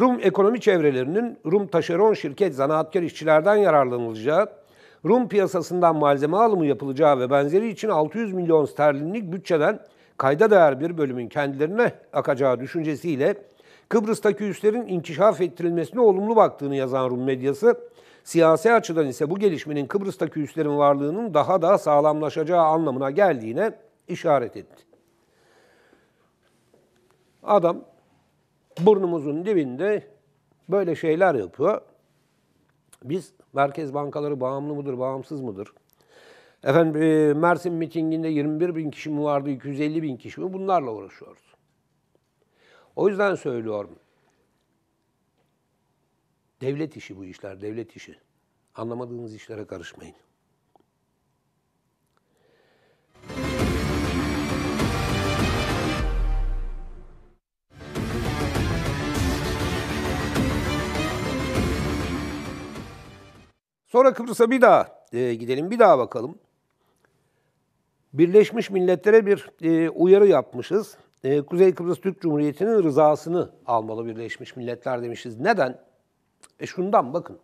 Speaker 1: Rum ekonomi çevrelerinin Rum taşeron şirket zanaatkar işçilerden yararlanılacağı, Rum piyasasından malzeme alımı yapılacağı ve benzeri için 600 milyon sterlinlik bütçeden kayda değer bir bölümün kendilerine akacağı düşüncesiyle Kıbrıs'taki üslerin inkişaf ettirilmesine olumlu baktığını yazan Rum medyası, siyasi açıdan ise bu gelişmenin Kıbrıs'taki üslerin varlığının daha da sağlamlaşacağı anlamına geldiğine işaret etti. Adam burnumuzun dibinde böyle şeyler yapıyor. Biz merkez bankaları bağımlı mıdır, bağımsız mıdır? Efendim e, Mersin mitinginde 21 bin kişi mi vardı, 250 bin kişi mi? Bunlarla uğraşıyoruz. O yüzden söylüyorum. Devlet işi bu işler, devlet işi. Anlamadığınız işlere karışmayın. Sonra Kıbrıs'a bir daha e, gidelim, bir daha bakalım. Birleşmiş Milletler'e bir e, uyarı yapmışız. Ee, Kuzey Kıbrıs Türk Cumhuriyeti'nin rızasını almalı Birleşmiş Milletler demişiz. Neden? E şundan bakın.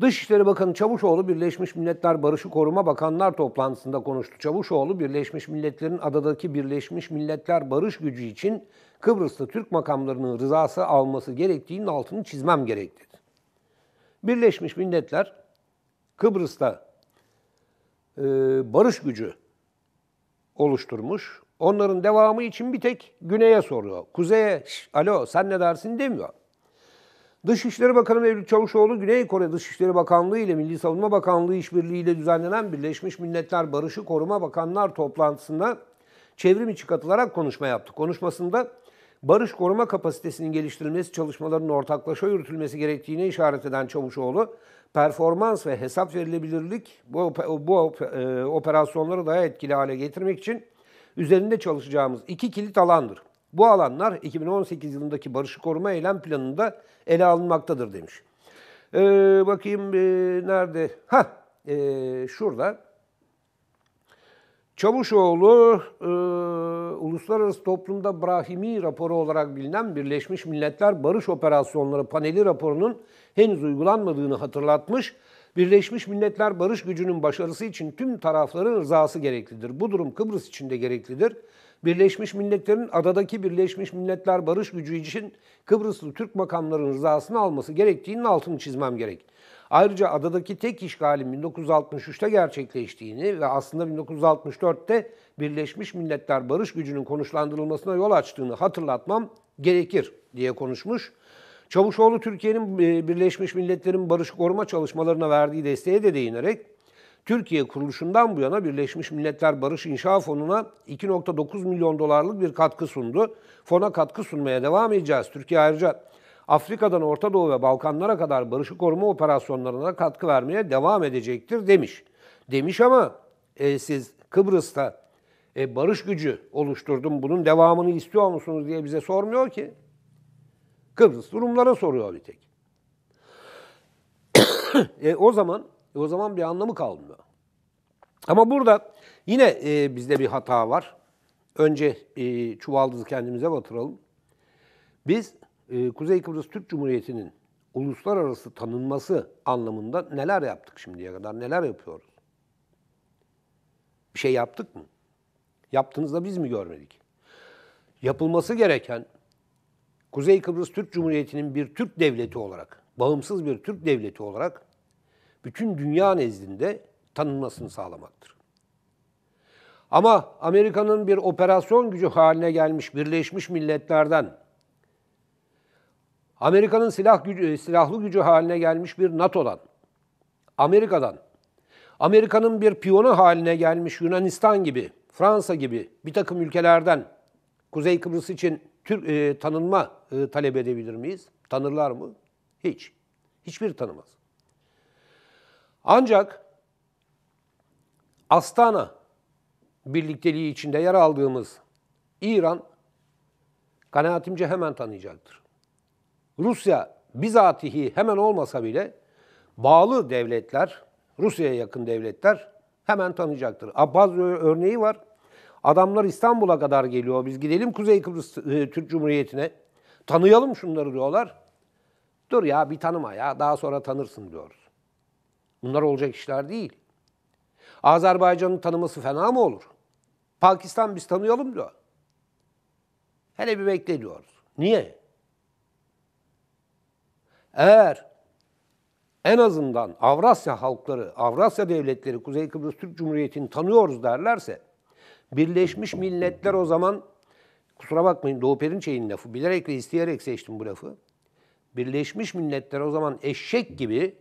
Speaker 1: Dışişleri Bakanı Çavuşoğlu Birleşmiş Milletler Barışı Koruma Bakanlar toplantısında konuştu. Çavuşoğlu Birleşmiş Milletler'in adadaki Birleşmiş Milletler barış gücü için Kıbrıs'ta Türk makamlarının rızası alması gerektiğinin altını çizmem gerek Birleşmiş Milletler Kıbrıs'ta e, barış gücü oluşturmuş. Onların devamı için bir tek güneye soruyor. Kuzeye, alo sen ne dersin demiyor. Dışişleri Bakanı Mevlüt Çavuşoğlu, Güney Kore Dışişleri Bakanlığı ile Milli Savunma Bakanlığı işbirliği ile düzenlenen Birleşmiş Milletler Barışı Koruma Bakanlar toplantısında çevrim içi katılarak konuşma yaptı. Konuşmasında barış koruma kapasitesinin geliştirilmesi çalışmalarının ortaklaşa yürütülmesi gerektiğine işaret eden Çavuşoğlu, performans ve hesap verilebilirlik bu, bu e, operasyonları daha etkili hale getirmek için üzerinde çalışacağımız iki kilit alandır. Bu alanlar 2018 yılındaki barışı koruma eylem planında ele alınmaktadır demiş. Ee, bakayım e, nerede? Ha e, şurada. Çavuşoğlu e, uluslararası toplumda Brahimi raporu olarak bilinen Birleşmiş Milletler Barış Operasyonları Paneli raporunun henüz uygulanmadığını hatırlatmış Birleşmiş Milletler barış gücünün başarısı için tüm tarafların rızası gereklidir. Bu durum Kıbrıs için de gereklidir. Birleşmiş Milletler'in adadaki Birleşmiş Milletler barış gücü için Kıbrıslı Türk makamlarının rızasını alması gerektiğinin altını çizmem gerek. Ayrıca adadaki tek işgalin 1963'te gerçekleştiğini ve aslında 1964'te Birleşmiş Milletler barış gücünün konuşlandırılmasına yol açtığını hatırlatmam gerekir diye konuşmuş. Çavuşoğlu Türkiye'nin e, Birleşmiş Milletler'in barış koruma çalışmalarına verdiği desteğe de değinerek Türkiye kuruluşundan bu yana Birleşmiş Milletler Barış İnşa Fonu'na 2.9 milyon dolarlık bir katkı sundu. Fona katkı sunmaya devam edeceğiz. Türkiye ayrıca Afrika'dan Orta Doğu ve Balkanlara kadar barışı koruma operasyonlarına katkı vermeye devam edecektir demiş. Demiş ama e, siz Kıbrıs'ta e, barış gücü oluşturdum bunun devamını istiyor musunuz diye bize sormuyor ki. Kıbrıs Rumlara soruyor bir tek. e, o zaman o zaman bir anlamı kalmıyor. Ama burada yine e, bizde bir hata var. Önce e, çuvaldızı kendimize batıralım. Biz e, Kuzey Kıbrıs Türk Cumhuriyeti'nin uluslararası tanınması anlamında neler yaptık şimdiye kadar? Neler yapıyoruz? Bir şey yaptık mı? Yaptığınızda biz mi görmedik? Yapılması gereken Kuzey Kıbrıs Türk Cumhuriyeti'nin bir Türk devleti olarak, bağımsız bir Türk devleti olarak bütün dünya nezdinde tanınmasını sağlamaktır. Ama Amerika'nın bir operasyon gücü haline gelmiş Birleşmiş Milletler'den Amerika'nın silah gücü, e, silahlı gücü haline gelmiş bir NATO'dan, Amerika'dan, Amerika'nın bir piyonu haline gelmiş Yunanistan gibi, Fransa gibi bir takım ülkelerden Kuzey Kıbrıs için Türk e, tanınma e, talep edebilir miyiz? Tanırlar mı? Hiç. Hiçbir tanımaz. Ancak Astana birlikteliği içinde yer aldığımız İran kanaatimce hemen tanıyacaktır. Rusya bizatihi hemen olmasa bile bağlı devletler, Rusya'ya yakın devletler hemen tanıyacaktır. Abbas örneği var. Adamlar İstanbul'a kadar geliyor. Biz gidelim Kuzey Kıbrıs e, Türk Cumhuriyeti'ne. Tanıyalım şunları diyorlar. Dur ya bir tanıma ya daha sonra tanırsın diyoruz. Bunlar olacak işler değil. Azerbaycan'ın tanıması fena mı olur? Pakistan biz tanıyalım diyor. Hele bir bekle diyoruz. Niye? Eğer en azından Avrasya halkları, Avrasya devletleri Kuzey Kıbrıs Türk Cumhuriyeti'ni tanıyoruz derlerse Birleşmiş Milletler o zaman, kusura bakmayın Doğu Perinçey'in lafı, bilerek ve isteyerek seçtim bu lafı. Birleşmiş Milletler o zaman eşek gibi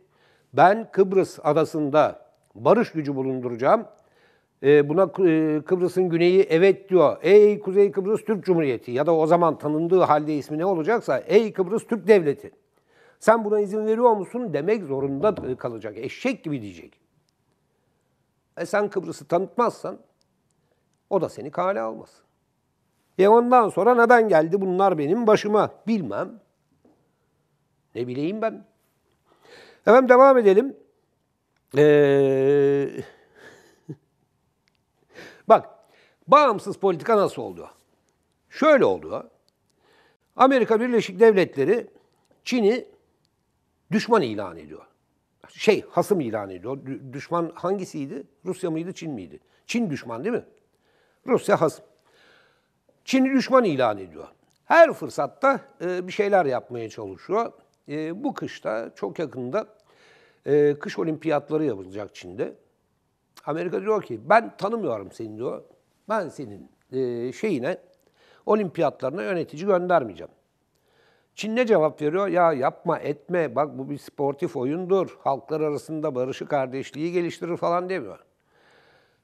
Speaker 1: ben Kıbrıs adasında barış gücü bulunduracağım. Ee, e, buna Kıbrıs'ın güneyi evet diyor. Ey Kuzey Kıbrıs Türk Cumhuriyeti ya da o zaman tanındığı halde ismi ne olacaksa ey Kıbrıs Türk Devleti. Sen buna izin veriyor musun demek zorunda kalacak. Eşek gibi diyecek. E sen Kıbrıs'ı tanıtmazsan o da seni kale almasın. E ondan sonra neden geldi bunlar benim başıma? Bilmem. Ne bileyim ben. Hemen devam edelim. Ee, bak, bağımsız politika nasıl oldu? Şöyle oldu. Amerika Birleşik Devletleri Çin'i düşman ilan ediyor. Şey, hasım ilan ediyor. Düşman hangisiydi? Rusya mıydı, Çin miydi? Çin düşman değil mi? Rusya hazır. Çin'i düşman ilan ediyor. Her fırsatta e, bir şeyler yapmaya çalışıyor. E, bu kışta çok yakında e, kış olimpiyatları yapılacak Çin'de. Amerika diyor ki ben tanımıyorum seni diyor. Ben senin e, şeyine olimpiyatlarına yönetici göndermeyeceğim. Çin ne cevap veriyor? Ya yapma etme bak bu bir sportif oyundur. Halklar arasında barışı kardeşliği geliştirir falan demiyor.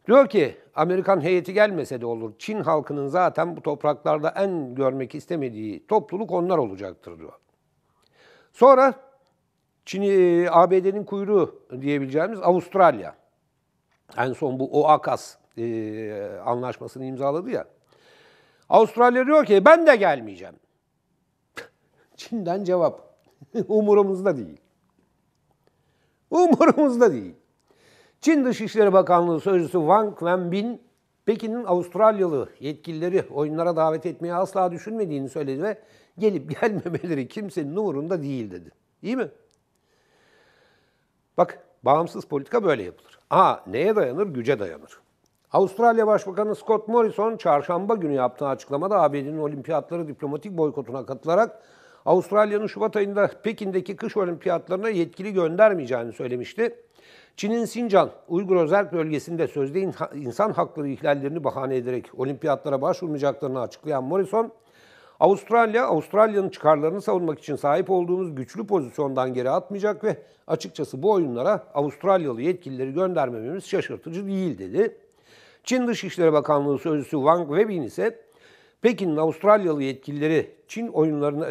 Speaker 1: Diyor ki Amerikan heyeti gelmese de olur. Çin halkının zaten bu topraklarda en görmek istemediği topluluk onlar olacaktır diyor. Sonra Çin e, ABD'nin kuyruğu diyebileceğimiz Avustralya. En son bu OAKAS e, anlaşmasını imzaladı ya. Avustralya diyor ki ben de gelmeyeceğim. Çin'den cevap. Umurumuzda değil. Umurumuzda değil. Çin Dışişleri Bakanlığı Sözcüsü Wang Wenbin, Pekin'in Avustralyalı yetkilileri oyunlara davet etmeyi asla düşünmediğini söyledi ve gelip gelmemeleri kimsenin umurunda değil dedi. İyi mi? Bak bağımsız politika böyle yapılır. Aa neye dayanır? Güce dayanır. Avustralya Başbakanı Scott Morrison çarşamba günü yaptığı açıklamada ABD'nin olimpiyatları diplomatik boykotuna katılarak Avustralya'nın Şubat ayında Pekin'deki kış olimpiyatlarına yetkili göndermeyeceğini söylemişti. Çin'in Sincan, Uygur Özerk Bölgesi'nde sözde insan hakları ihlallerini bahane ederek olimpiyatlara başvurmayacaklarını açıklayan Morrison, Avustralya, Avustralya'nın çıkarlarını savunmak için sahip olduğumuz güçlü pozisyondan geri atmayacak ve açıkçası bu oyunlara Avustralyalı yetkilileri göndermememiz şaşırtıcı değil dedi. Çin Dışişleri Bakanlığı Sözcüsü Wang Webin ise Pekin'in Avustralyalı yetkilileri Çin oyunlarına,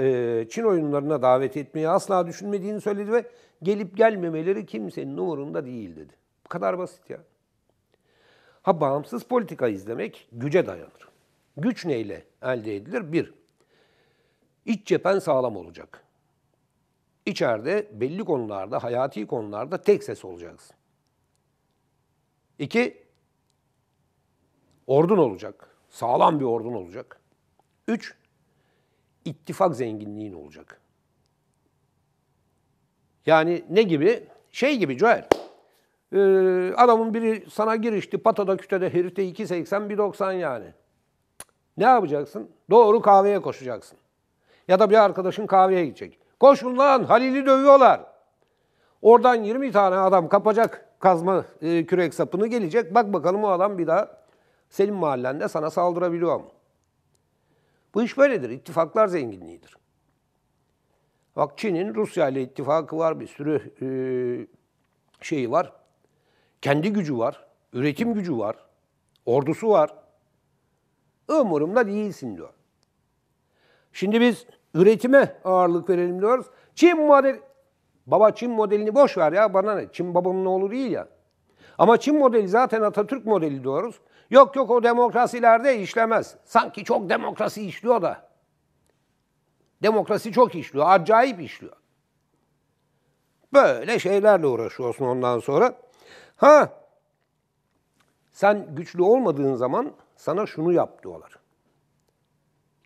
Speaker 1: Çin oyunlarına davet etmeyi asla düşünmediğini söyledi ve Gelip gelmemeleri kimsenin umurunda değil dedi. Bu kadar basit ya. Ha bağımsız politika izlemek güce dayanır. Güç neyle elde edilir? Bir, iç cephen sağlam olacak. İçeride belli konularda, hayati konularda tek ses olacaksın. İki, ordun olacak. Sağlam bir ordun olacak. Üç, ittifak zenginliğin olacak. Yani ne gibi? Şey gibi Joel. Ee, adamın biri sana girişti patada kütede herifte 2.80 1.90 yani. Ne yapacaksın? Doğru kahveye koşacaksın. Ya da bir arkadaşın kahveye gidecek. Koşun lan Halil'i dövüyorlar. Oradan 20 tane adam kapacak kazma e, kürek sapını gelecek. Bak bakalım o adam bir daha senin mahallende sana saldırabiliyor mu? Bu iş böyledir. İttifaklar zenginliğidir. Bak Çin'in Rusya ile ittifakı var, bir sürü e, şeyi var. Kendi gücü var, üretim gücü var, ordusu var. Umurumda değilsin diyor. Şimdi biz üretime ağırlık verelim diyoruz. Çin model, baba Çin modelini boş ver ya bana ne? Çin babamın oğlu değil ya. Ama Çin modeli zaten Atatürk modeli diyoruz. Yok yok o demokrasilerde işlemez. Sanki çok demokrasi işliyor da Demokrasi çok işliyor, acayip işliyor. Böyle şeylerle uğraşıyorsun ondan sonra. Ha, sen güçlü olmadığın zaman sana şunu yap diyorlar.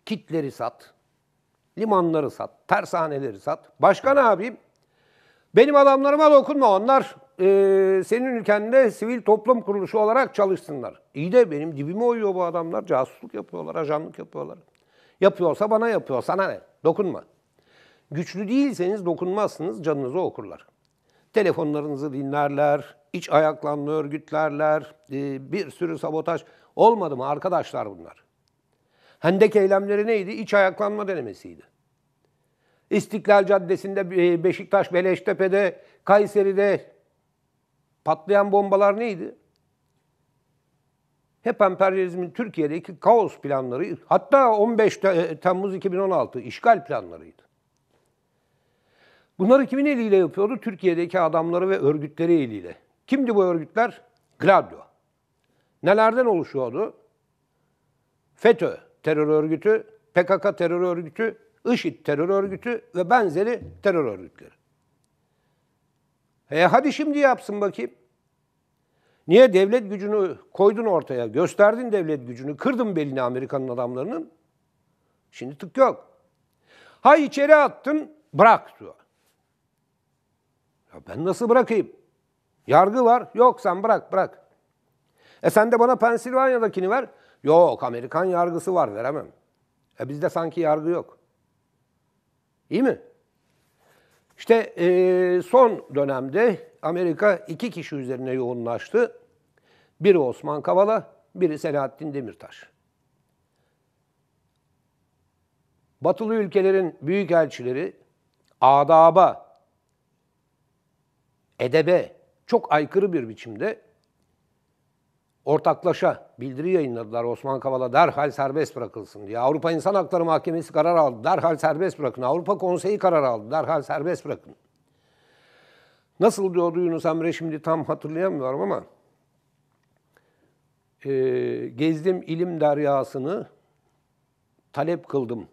Speaker 1: Kitleri sat, limanları sat, tersaneleri sat. Başkan abim, benim adamlarıma dokunma onlar e, senin ülkende sivil toplum kuruluşu olarak çalışsınlar. İyi de benim dibime oyuyor bu adamlar, casusluk yapıyorlar, ajanlık yapıyorlar. Yapıyorsa bana yapıyor, sana ne? Dokunma. Güçlü değilseniz dokunmazsınız, canınızı okurlar. Telefonlarınızı dinlerler, iç ayaklanma örgütlerler, e, bir sürü sabotaj. Olmadı mı arkadaşlar bunlar? Hendek eylemleri neydi? İç ayaklanma denemesiydi. İstiklal Caddesi'nde, e, Beşiktaş, Beleştepe'de, Kayseri'de patlayan bombalar neydi? hep emperyalizmin Türkiye'deki kaos planları hatta 15 e, Temmuz 2016 işgal planlarıydı. Bunları kimin eliyle yapıyordu? Türkiye'deki adamları ve örgütleri eliyle. Kimdi bu örgütler? Gladio. Nelerden oluşuyordu? FETÖ terör örgütü, PKK terör örgütü, IŞİD terör örgütü ve benzeri terör örgütleri. E hadi şimdi yapsın bakayım. Niye? Devlet gücünü koydun ortaya, gösterdin devlet gücünü, kırdın belini Amerika'nın adamlarının. Şimdi tık yok. Hay içeri attın, bırak diyor. Ya ben nasıl bırakayım? Yargı var. Yok sen bırak, bırak. E sen de bana Pensilvanya'dakini ver. Yok Amerikan yargısı var, veremem. E bizde sanki yargı yok. İyi mi? İşte e, son dönemde Amerika iki kişi üzerine yoğunlaştı. Biri Osman Kavala, biri Selahattin Demirtaş. Batılı ülkelerin büyük elçileri adaba, edebe çok aykırı bir biçimde ortaklaşa bildiri yayınladılar Osman Kavala derhal serbest bırakılsın diye. Avrupa İnsan Hakları Mahkemesi karar aldı derhal serbest bırakın. Avrupa Konseyi karar aldı derhal serbest bırakın. Nasıl diyordu Yunus Emre şimdi tam hatırlayamıyorum ama e, gezdim ilim deryasını talep kıldım,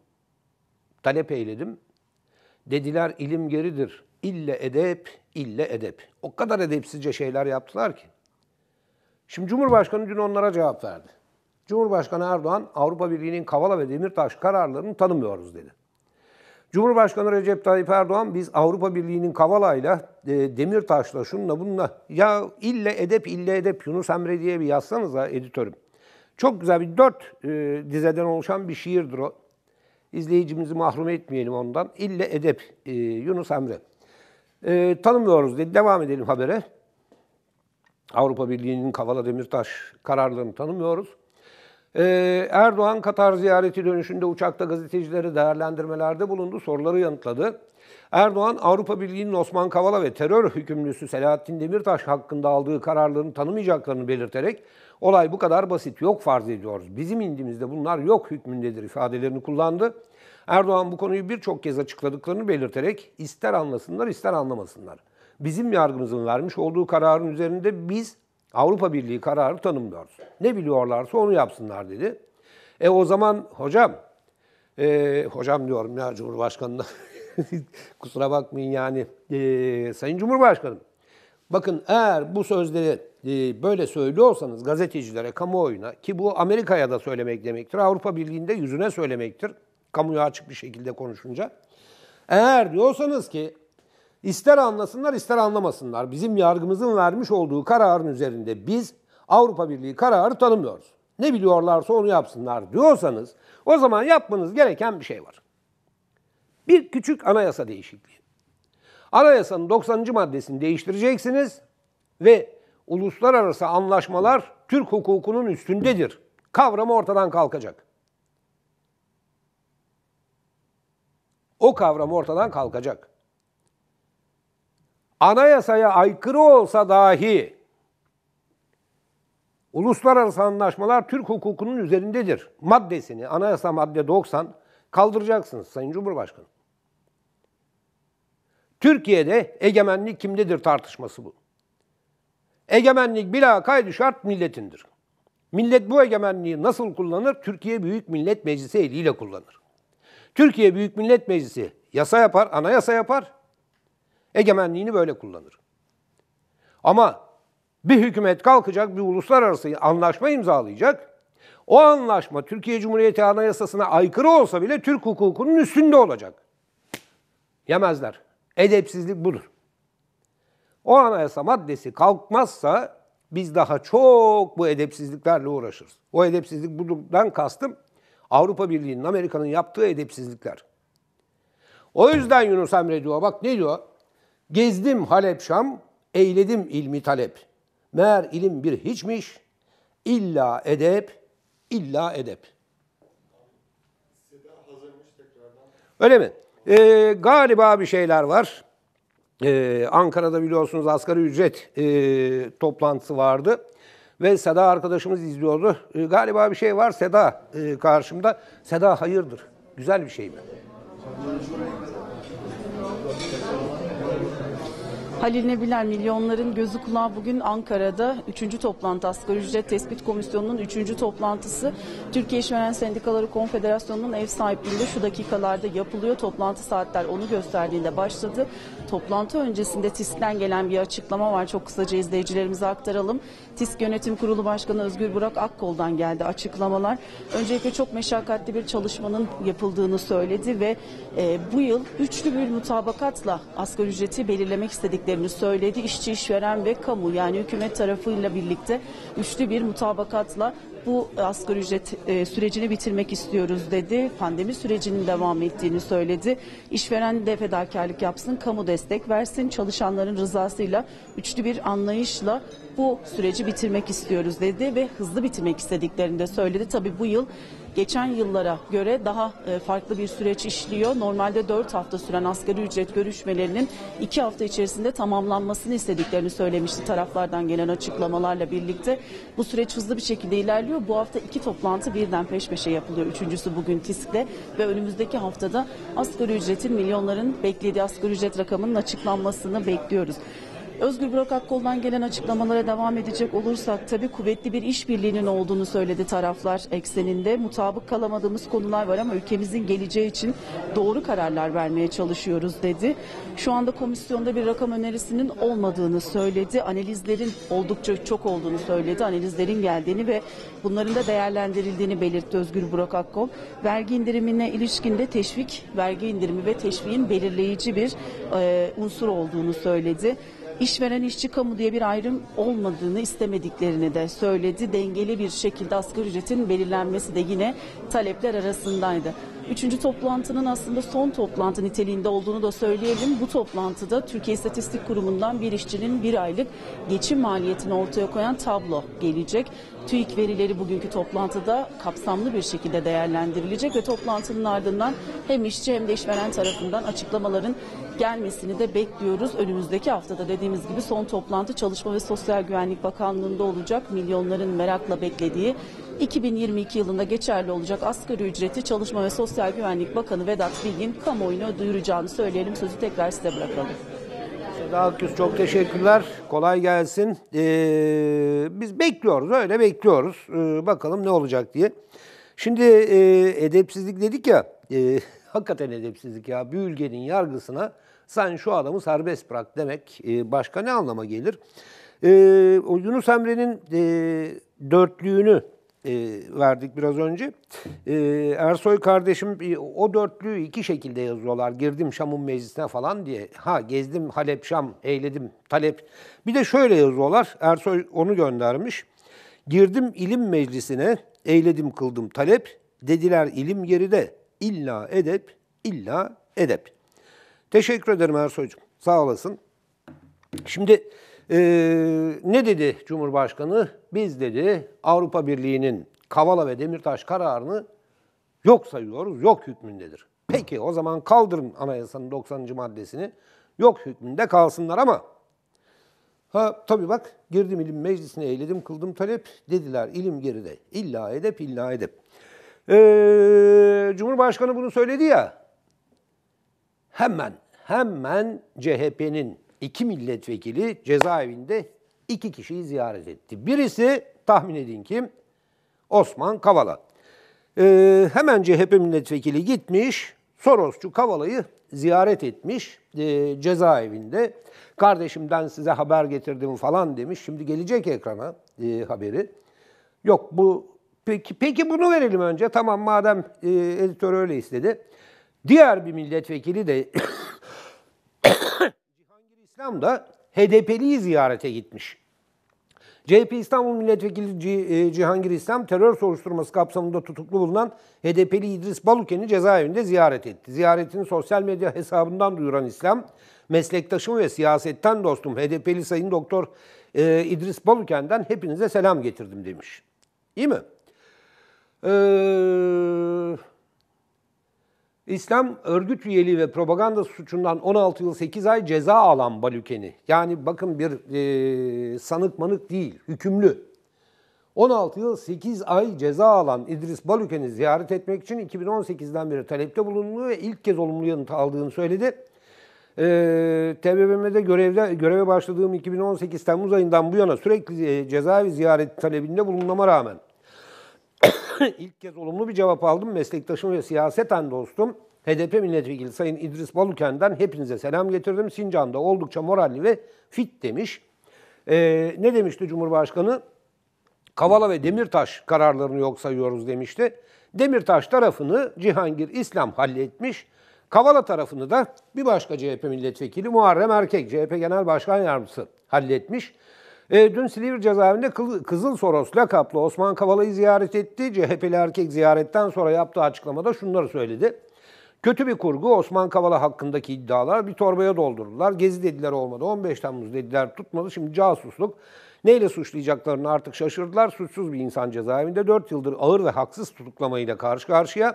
Speaker 1: talep eyledim. Dediler ilim geridir, ille edep, ille edep. O kadar edepsizce şeyler yaptılar ki. Şimdi Cumhurbaşkanı dün onlara cevap verdi. Cumhurbaşkanı Erdoğan Avrupa Birliği'nin Kavala ve Demirtaş kararlarını tanımıyoruz dedi. Cumhurbaşkanı Recep Tayyip Erdoğan biz Avrupa Birliği'nin Kavala'yla e, Demirtaş'la şunla bununla ya ille edep ille edep Yunus Emre diye bir yazsanız da editörüm. Çok güzel bir dört e, dizeden oluşan bir şiirdir o. İzleyicimizi mahrum etmeyelim ondan. İlle edep e, Yunus Emre. E, tanımıyoruz dedi. Devam edelim habere. Avrupa Birliği'nin Kavala Demirtaş kararlarını tanımıyoruz. Ee, Erdoğan Katar ziyareti dönüşünde uçakta gazetecileri değerlendirmelerde bulundu, soruları yanıtladı. Erdoğan, Avrupa Birliği'nin Osman Kavala ve terör hükümlüsü Selahattin Demirtaş hakkında aldığı kararlarını tanımayacaklarını belirterek olay bu kadar basit, yok farz ediyoruz. Bizim indimizde bunlar yok hükmündedir ifadelerini kullandı. Erdoğan bu konuyu birçok kez açıkladıklarını belirterek ister anlasınlar ister anlamasınlar.'' bizim yargımızın vermiş olduğu kararın üzerinde biz Avrupa Birliği kararı tanımlıyoruz. Ne biliyorlarsa onu yapsınlar dedi. E o zaman hocam, e, hocam diyorum ya Cumhurbaşkanı'na kusura bakmayın yani e, Sayın Cumhurbaşkanım. Bakın eğer bu sözleri e, böyle söylüyorsanız gazetecilere, kamuoyuna ki bu Amerika'ya da söylemek demektir, Avrupa Birliği'nde yüzüne söylemektir kamuya açık bir şekilde konuşunca. Eğer diyorsanız ki İster anlasınlar ister anlamasınlar bizim yargımızın vermiş olduğu kararın üzerinde biz Avrupa Birliği kararı tanımıyoruz. Ne biliyorlarsa onu yapsınlar diyorsanız o zaman yapmanız gereken bir şey var. Bir küçük anayasa değişikliği. Anayasanın 90. maddesini değiştireceksiniz ve uluslararası anlaşmalar Türk hukukunun üstündedir. Kavramı ortadan kalkacak. O kavram ortadan kalkacak anayasaya aykırı olsa dahi uluslararası anlaşmalar Türk hukukunun üzerindedir. Maddesini, anayasa madde 90 kaldıracaksınız Sayın Cumhurbaşkanı. Türkiye'de egemenlik kimdedir tartışması bu. Egemenlik bila kaydı şart milletindir. Millet bu egemenliği nasıl kullanır? Türkiye Büyük Millet Meclisi eliyle kullanır. Türkiye Büyük Millet Meclisi yasa yapar, anayasa yapar. Egemenliğini böyle kullanır. Ama bir hükümet kalkacak, bir uluslararası anlaşma imzalayacak. O anlaşma Türkiye Cumhuriyeti Anayasası'na aykırı olsa bile Türk hukukunun üstünde olacak. Yemezler. Edepsizlik budur. O anayasa maddesi kalkmazsa biz daha çok bu edepsizliklerle uğraşırız. O edepsizlik budurdan kastım Avrupa Birliği'nin, Amerika'nın yaptığı edepsizlikler. O yüzden Yunus Emre diyor, bak ne diyor? Gezdim Halep Şam, eyledim ilmi talep. Meğer ilim bir hiçmiş, illa edep, illa edep. Öyle mi? Ee, galiba bir şeyler var. Ee, Ankara'da biliyorsunuz asgari ücret e, toplantısı vardı. Ve Seda arkadaşımız izliyordu. Ee, galiba bir şey var Seda e, karşımda. Seda hayırdır? Güzel bir şey mi?
Speaker 2: Halil Nebiler milyonların gözü kulağı bugün Ankara'da 3. toplantı asgari ücret tespit komisyonunun 3. toplantısı Türkiye İşveren Sendikaları Konfederasyonu'nun ev sahipliğinde şu dakikalarda yapılıyor. Toplantı saatler onu gösterdiğinde başladı. Toplantı öncesinde TİSK'ten gelen bir açıklama var. Çok kısaca izleyicilerimize aktaralım. TİSK Yönetim Kurulu Başkanı Özgür Burak Akkol'dan geldi açıklamalar. Öncelikle çok meşakkatli bir çalışmanın yapıldığını söyledi ve e, bu yıl üçlü bir mutabakatla asgari ücreti belirlemek istedikleri gündemini söyledi. İşçi, işveren ve kamu yani hükümet tarafıyla birlikte üçlü bir mutabakatla bu asgari ücret e, sürecini bitirmek istiyoruz dedi. Pandemi sürecinin devam ettiğini söyledi. İşveren de fedakarlık yapsın, kamu destek versin, çalışanların rızasıyla üçlü bir anlayışla bu süreci bitirmek istiyoruz dedi ve hızlı bitirmek istediklerini de söyledi. Tabii bu yıl geçen yıllara göre daha e, farklı bir süreç işliyor. Normalde 4 hafta süren asgari ücret görüşmelerinin 2 hafta içerisinde tamamlanmasını istediklerini söylemişti taraflardan gelen açıklamalarla birlikte. Bu süreç hızlı bir şekilde ilerliyor. Bu hafta iki toplantı birden peş peşe yapılıyor. Üçüncüsü bugün TİSK'te ve önümüzdeki haftada asgari ücretin milyonların beklediği asgari ücret rakamının açıklanmasını bekliyoruz. Özgür Burak Akkol'dan gelen açıklamalara devam edecek olursak tabii kuvvetli bir işbirliğinin olduğunu söyledi taraflar ekseninde. Mutabık kalamadığımız konular var ama ülkemizin geleceği için doğru kararlar vermeye çalışıyoruz dedi. Şu anda komisyonda bir rakam önerisinin olmadığını söyledi. Analizlerin oldukça çok olduğunu söyledi. Analizlerin geldiğini ve bunların da değerlendirildiğini belirtti Özgür Burak Akkol. Vergi indirimine ilişkinde teşvik, vergi indirimi ve teşviğin belirleyici bir e, unsur olduğunu söyledi işveren işçi kamu diye bir ayrım olmadığını istemediklerini de söyledi. Dengeli bir şekilde asgari ücretin belirlenmesi de yine talepler arasındaydı. Üçüncü toplantının aslında son toplantı niteliğinde olduğunu da söyleyelim. Bu toplantıda Türkiye İstatistik Kurumu'ndan bir işçinin bir aylık geçim maliyetini ortaya koyan tablo gelecek. TÜİK verileri bugünkü toplantıda kapsamlı bir şekilde değerlendirilecek ve toplantının ardından hem işçi hem de işveren tarafından açıklamaların gelmesini de bekliyoruz. Önümüzdeki haftada dediğimiz gibi son toplantı Çalışma ve Sosyal Güvenlik Bakanlığı'nda olacak. Milyonların merakla beklediği 2022 yılında geçerli olacak asgari ücreti Çalışma ve Sosyal Güvenlik Bakanı Vedat Bilgin kamuoyuna duyuracağını söyleyelim. Sözü tekrar size bırakalım.
Speaker 1: Seda Akgüz çok teşekkürler. Kolay gelsin. Ee, biz bekliyoruz öyle bekliyoruz. Ee, bakalım ne olacak diye. Şimdi e, edepsizlik dedik ya. E, hakikaten edepsizlik ya. Bir ülkenin yargısına sen şu adamı serbest bırak demek e, başka ne anlama gelir? E, Yunus Emre'nin e, dörtlüğünü e, verdik biraz önce. E, Ersoy kardeşim e, o dörtlüyü iki şekilde yazıyorlar. Girdim Şam'ın meclisine falan diye. Ha gezdim Halep Şam, eyledim Talep. Bir de şöyle yazıyorlar. Ersoy onu göndermiş. Girdim ilim meclisine, eyledim kıldım talep. Dediler ilim geride. İlla edep, illa edep. Teşekkür ederim Ersoy'cum. Sağ olasın. Şimdi ee, ne dedi Cumhurbaşkanı? Biz dedi Avrupa Birliği'nin Kavala ve Demirtaş kararını yok sayıyoruz, yok hükmündedir. Peki o zaman kaldırın anayasanın 90. maddesini. Yok hükmünde kalsınlar ama Ha tabii bak girdim ilim meclisine eyledim kıldım talep dediler ilim geride. İlla edep illa edep. Ee, Cumhurbaşkanı bunu söyledi ya. Hemen hemen CHP'nin iki milletvekili cezaevinde iki kişiyi ziyaret etti. Birisi tahmin edin kim? Osman Kavala. Ee, hemen CHP milletvekili gitmiş, Sorosçu Kavala'yı ziyaret etmiş e, cezaevinde. Kardeşimden size haber getirdim falan demiş. Şimdi gelecek ekrana e, haberi. Yok bu peki, peki bunu verelim önce. Tamam madem e, editör öyle istedi. Diğer bir milletvekili de İslam da HDP'liyi ziyarete gitmiş. CHP İstanbul Milletvekili e, Cihangir İslam terör soruşturması kapsamında tutuklu bulunan HDP'li İdris Baluken'i cezaevinde ziyaret etti. Ziyaretini sosyal medya hesabından duyuran İslam, meslektaşım ve siyasetten dostum HDP'li Sayın Doktor e, İdris Baluken'den hepinize selam getirdim demiş. İyi mi? Eee... İslam örgüt üyeliği ve propaganda suçundan 16 yıl 8 ay ceza alan Balükeni. Yani bakın bir e, sanık manık değil, hükümlü. 16 yıl 8 ay ceza alan İdris Balükeni ziyaret etmek için 2018'den beri talepte bulundu ve ilk kez olumlu yanıt aldığını söyledi. E, TBMM'de görevde, göreve başladığım 2018 Temmuz ayından bu yana sürekli e, cezaevi ziyaret talebinde bulunmama rağmen ilk kez olumlu bir cevap aldım. Meslektaşım ve siyaseten dostum HDP milletvekili Sayın İdris Baluken'den hepinize selam getirdim. Sincan'da oldukça moralli ve fit demiş. Ee, ne demişti Cumhurbaşkanı? Kavala ve Demirtaş kararlarını yok sayıyoruz demişti. Demirtaş tarafını Cihangir İslam halletmiş. Kavala tarafını da bir başka CHP milletvekili Muharrem Erkek, CHP Genel Başkan Yardımcısı halletmiş. E, dün Silivri cezaevinde Kızıl Soros lakaplı Osman Kavala'yı ziyaret etti. CHP'li erkek ziyaretten sonra yaptığı açıklamada şunları söyledi. Kötü bir kurgu Osman Kavala hakkındaki iddialar bir torbaya doldurdular. Gezi dediler olmadı. 15 Temmuz dediler tutmadı. Şimdi casusluk. Neyle suçlayacaklarını artık şaşırdılar. Suçsuz bir insan cezaevinde 4 yıldır ağır ve haksız tutuklamayla karşı karşıya.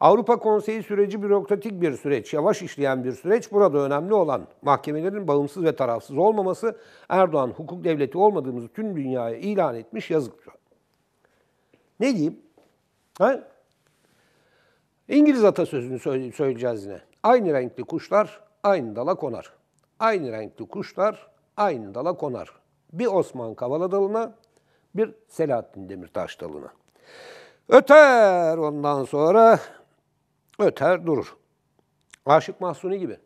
Speaker 1: Avrupa Konseyi süreci bürokratik bir süreç, yavaş işleyen bir süreç. Burada önemli olan mahkemelerin bağımsız ve tarafsız olmaması Erdoğan hukuk devleti olmadığımızı tüm dünyaya ilan etmiş yazık. Ne diyeyim? Ha? İngiliz atasözünü söyleyeceğiz yine. Aynı renkli kuşlar aynı dala konar. Aynı renkli kuşlar aynı dala konar. Bir Osman Kavala dalına, bir Selahattin Demirtaş dalına. Öter ondan sonra öter durur. Aşık Mahsuni gibi.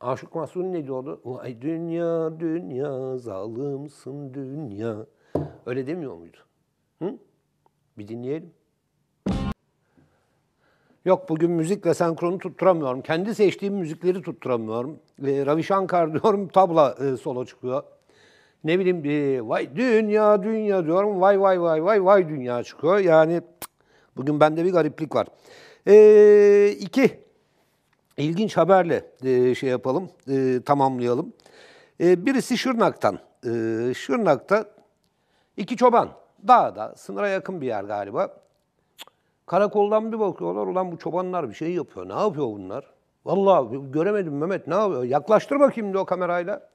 Speaker 1: Aşık Mahsuni ne diyordu? Vay dünya dünya zalımsın dünya. Öyle demiyor muydu? Hı? Bir dinleyelim. Yok bugün müzikle senkronu tutturamıyorum. Kendi seçtiğim müzikleri tutturamıyorum. E, Ravi Shankar diyorum tabla e, solo çıkıyor. Ne bileyim e, vay dünya dünya diyorum vay vay vay vay vay dünya çıkıyor. Yani bugün bende bir gariplik var. E, iki, ilginç haberle e, şey yapalım, e, tamamlayalım. E, birisi Şırnak'tan. E, Şırnak'ta iki çoban, dağda, sınıra yakın bir yer galiba. Karakoldan bir bakıyorlar, ulan bu çobanlar bir şey yapıyor, ne yapıyor bunlar? Vallahi göremedim Mehmet, ne yapıyor? Yaklaştır bakayım diyor kamerayla.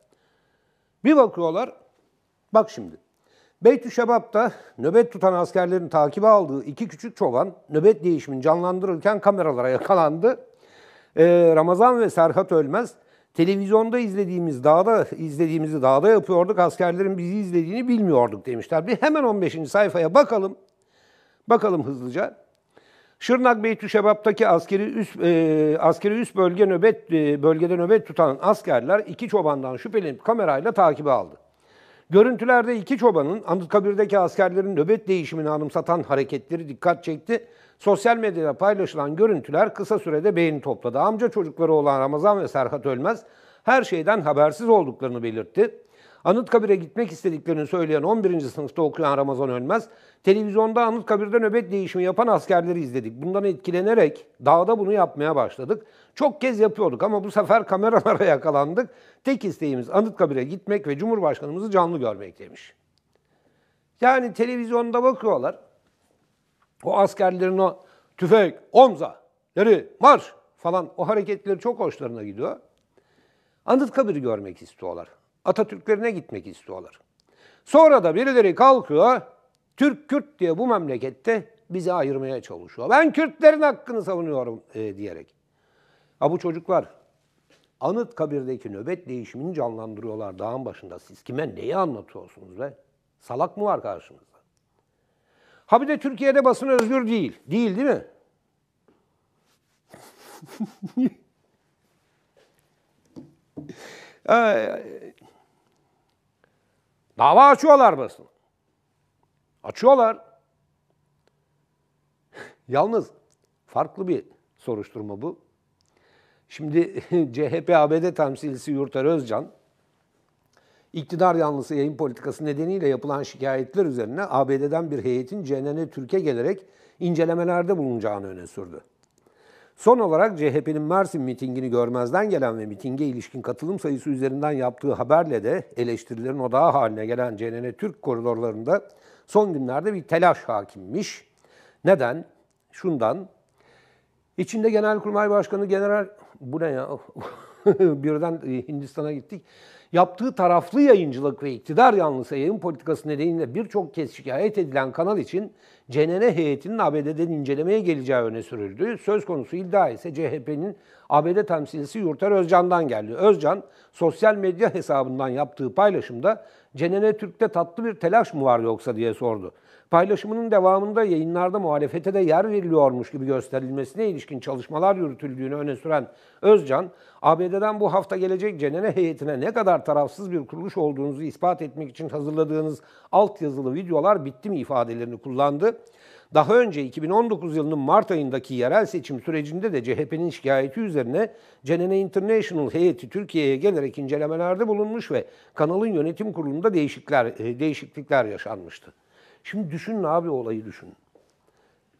Speaker 1: Bir bakıyorlar, bak şimdi. Beytü Şebap'ta nöbet tutan askerlerin takibe aldığı iki küçük çoban nöbet değişimini canlandırırken kameralara yakalandı. Ee, Ramazan ve Serhat Ölmez televizyonda izlediğimiz dağda izlediğimizi dağda yapıyorduk. Askerlerin bizi izlediğini bilmiyorduk demişler. Bir hemen 15. sayfaya bakalım. Bakalım hızlıca. Şırnak Beytü Şebap'taki askeri üst e, askeri üst bölge nöbet e, bölgede nöbet tutan askerler iki çobandan şüphelenip kamerayla takibi aldı. Görüntülerde iki çobanın Anıtkabir'deki askerlerin nöbet değişimini anımsatan hareketleri dikkat çekti. Sosyal medyada paylaşılan görüntüler kısa sürede beğeni topladı. Amca çocukları olan Ramazan ve Serhat Ölmez her şeyden habersiz olduklarını belirtti. Anıtkabir'e gitmek istediklerini söyleyen 11. sınıfta okuyan Ramazan Ölmez, televizyonda Anıtkabir'de nöbet değişimi yapan askerleri izledik. Bundan etkilenerek dağda bunu yapmaya başladık. Çok kez yapıyorduk ama bu sefer kameralara yakalandık. Tek isteğimiz Anıtkabir'e gitmek ve Cumhurbaşkanımızı canlı görmek demiş. Yani televizyonda bakıyorlar. O askerlerin o tüfek, omza, yeri, marş falan o hareketleri çok hoşlarına gidiyor. Anıtkabir'i görmek istiyorlar. Atatürklerine gitmek istiyorlar. Sonra da birileri kalkıyor, Türk-Kürt diye bu memlekette bizi ayırmaya çalışıyor. Ben Kürtlerin hakkını savunuyorum e, diyerek. Ha bu çocuklar anıt kabirdeki nöbet değişimini canlandırıyorlar dağın başında. Siz kime neyi anlatıyorsunuz be? Salak mı var karşınızda? Ha bir de Türkiye'de basın özgür değil. Değil değil mi? Ee, Dava açıyorlar basın. Açıyorlar. Yalnız farklı bir soruşturma bu. Şimdi CHP ABD temsilcisi Yurtar Özcan, iktidar yanlısı yayın politikası nedeniyle yapılan şikayetler üzerine ABD'den bir heyetin CNN Türkiye gelerek incelemelerde bulunacağını öne sürdü. Son olarak CHP'nin Mersin mitingini görmezden gelen ve mitinge ilişkin katılım sayısı üzerinden yaptığı haberle de eleştirilerin odağı haline gelen CNN Türk koridorlarında son günlerde bir telaş hakimmiş. Neden? Şundan. İçinde Genelkurmay Başkanı General... Bu ne ya? Birden Hindistan'a gittik yaptığı taraflı yayıncılık ve iktidar yanlısı yayın politikası nedeniyle birçok kez şikayet edilen kanal için CNN heyetinin ABD'den incelemeye geleceği öne sürüldü. Söz konusu iddia ise CHP'nin ABD temsilcisi Yurtar Özcan'dan geldi. Özcan, sosyal medya hesabından yaptığı paylaşımda CNN Türk'te tatlı bir telaş mı var yoksa diye sordu paylaşımının devamında yayınlarda muhalefete de yer veriliyormuş gibi gösterilmesine ilişkin çalışmalar yürütüldüğünü öne süren Özcan, ABD'den bu hafta gelecek Cenene heyetine ne kadar tarafsız bir kuruluş olduğunuzu ispat etmek için hazırladığınız altyazılı videolar bitti mi ifadelerini kullandı. Daha önce 2019 yılının Mart ayındaki yerel seçim sürecinde de CHP'nin şikayeti üzerine Cenene International heyeti Türkiye'ye gelerek incelemelerde bulunmuş ve kanalın yönetim kurulunda değişiklikler, e, değişiklikler yaşanmıştı. Şimdi düşünün abi olayı düşünün.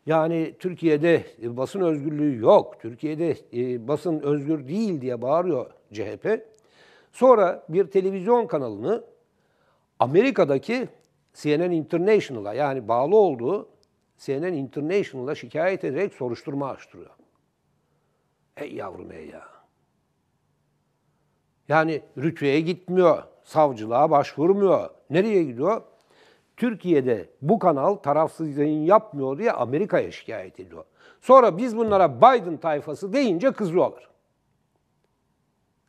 Speaker 1: Yani Türkiye'de e, basın özgürlüğü yok. Türkiye'de e, basın özgür değil diye bağırıyor CHP. Sonra bir televizyon kanalını Amerika'daki CNN International'a yani bağlı olduğu CNN International'a şikayet ederek soruşturma açtırıyor. Ey yavrum ey ya. Yani rütbeye gitmiyor, savcılığa başvurmuyor. Nereye gidiyor? Türkiye'de bu kanal tarafsız yayın yapmıyor diye Amerika'ya şikayet ediyor. Sonra biz bunlara Biden tayfası deyince kızıyorlar.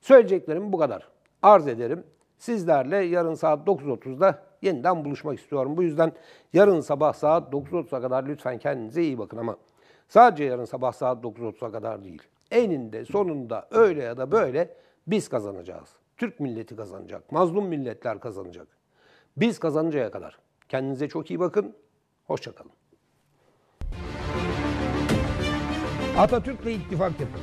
Speaker 1: Söyleyeceklerim bu kadar. Arz ederim. Sizlerle yarın saat 9.30'da yeniden buluşmak istiyorum. Bu yüzden yarın sabah saat 9.30'a kadar lütfen kendinize iyi bakın ama sadece yarın sabah saat 9.30'a kadar değil. Eninde sonunda öyle ya da böyle biz kazanacağız. Türk milleti kazanacak. Mazlum milletler kazanacak. Biz kazanıncaya kadar. Kendinize çok iyi bakın. Hoşçakalın. Atatürk'le ittifak yapın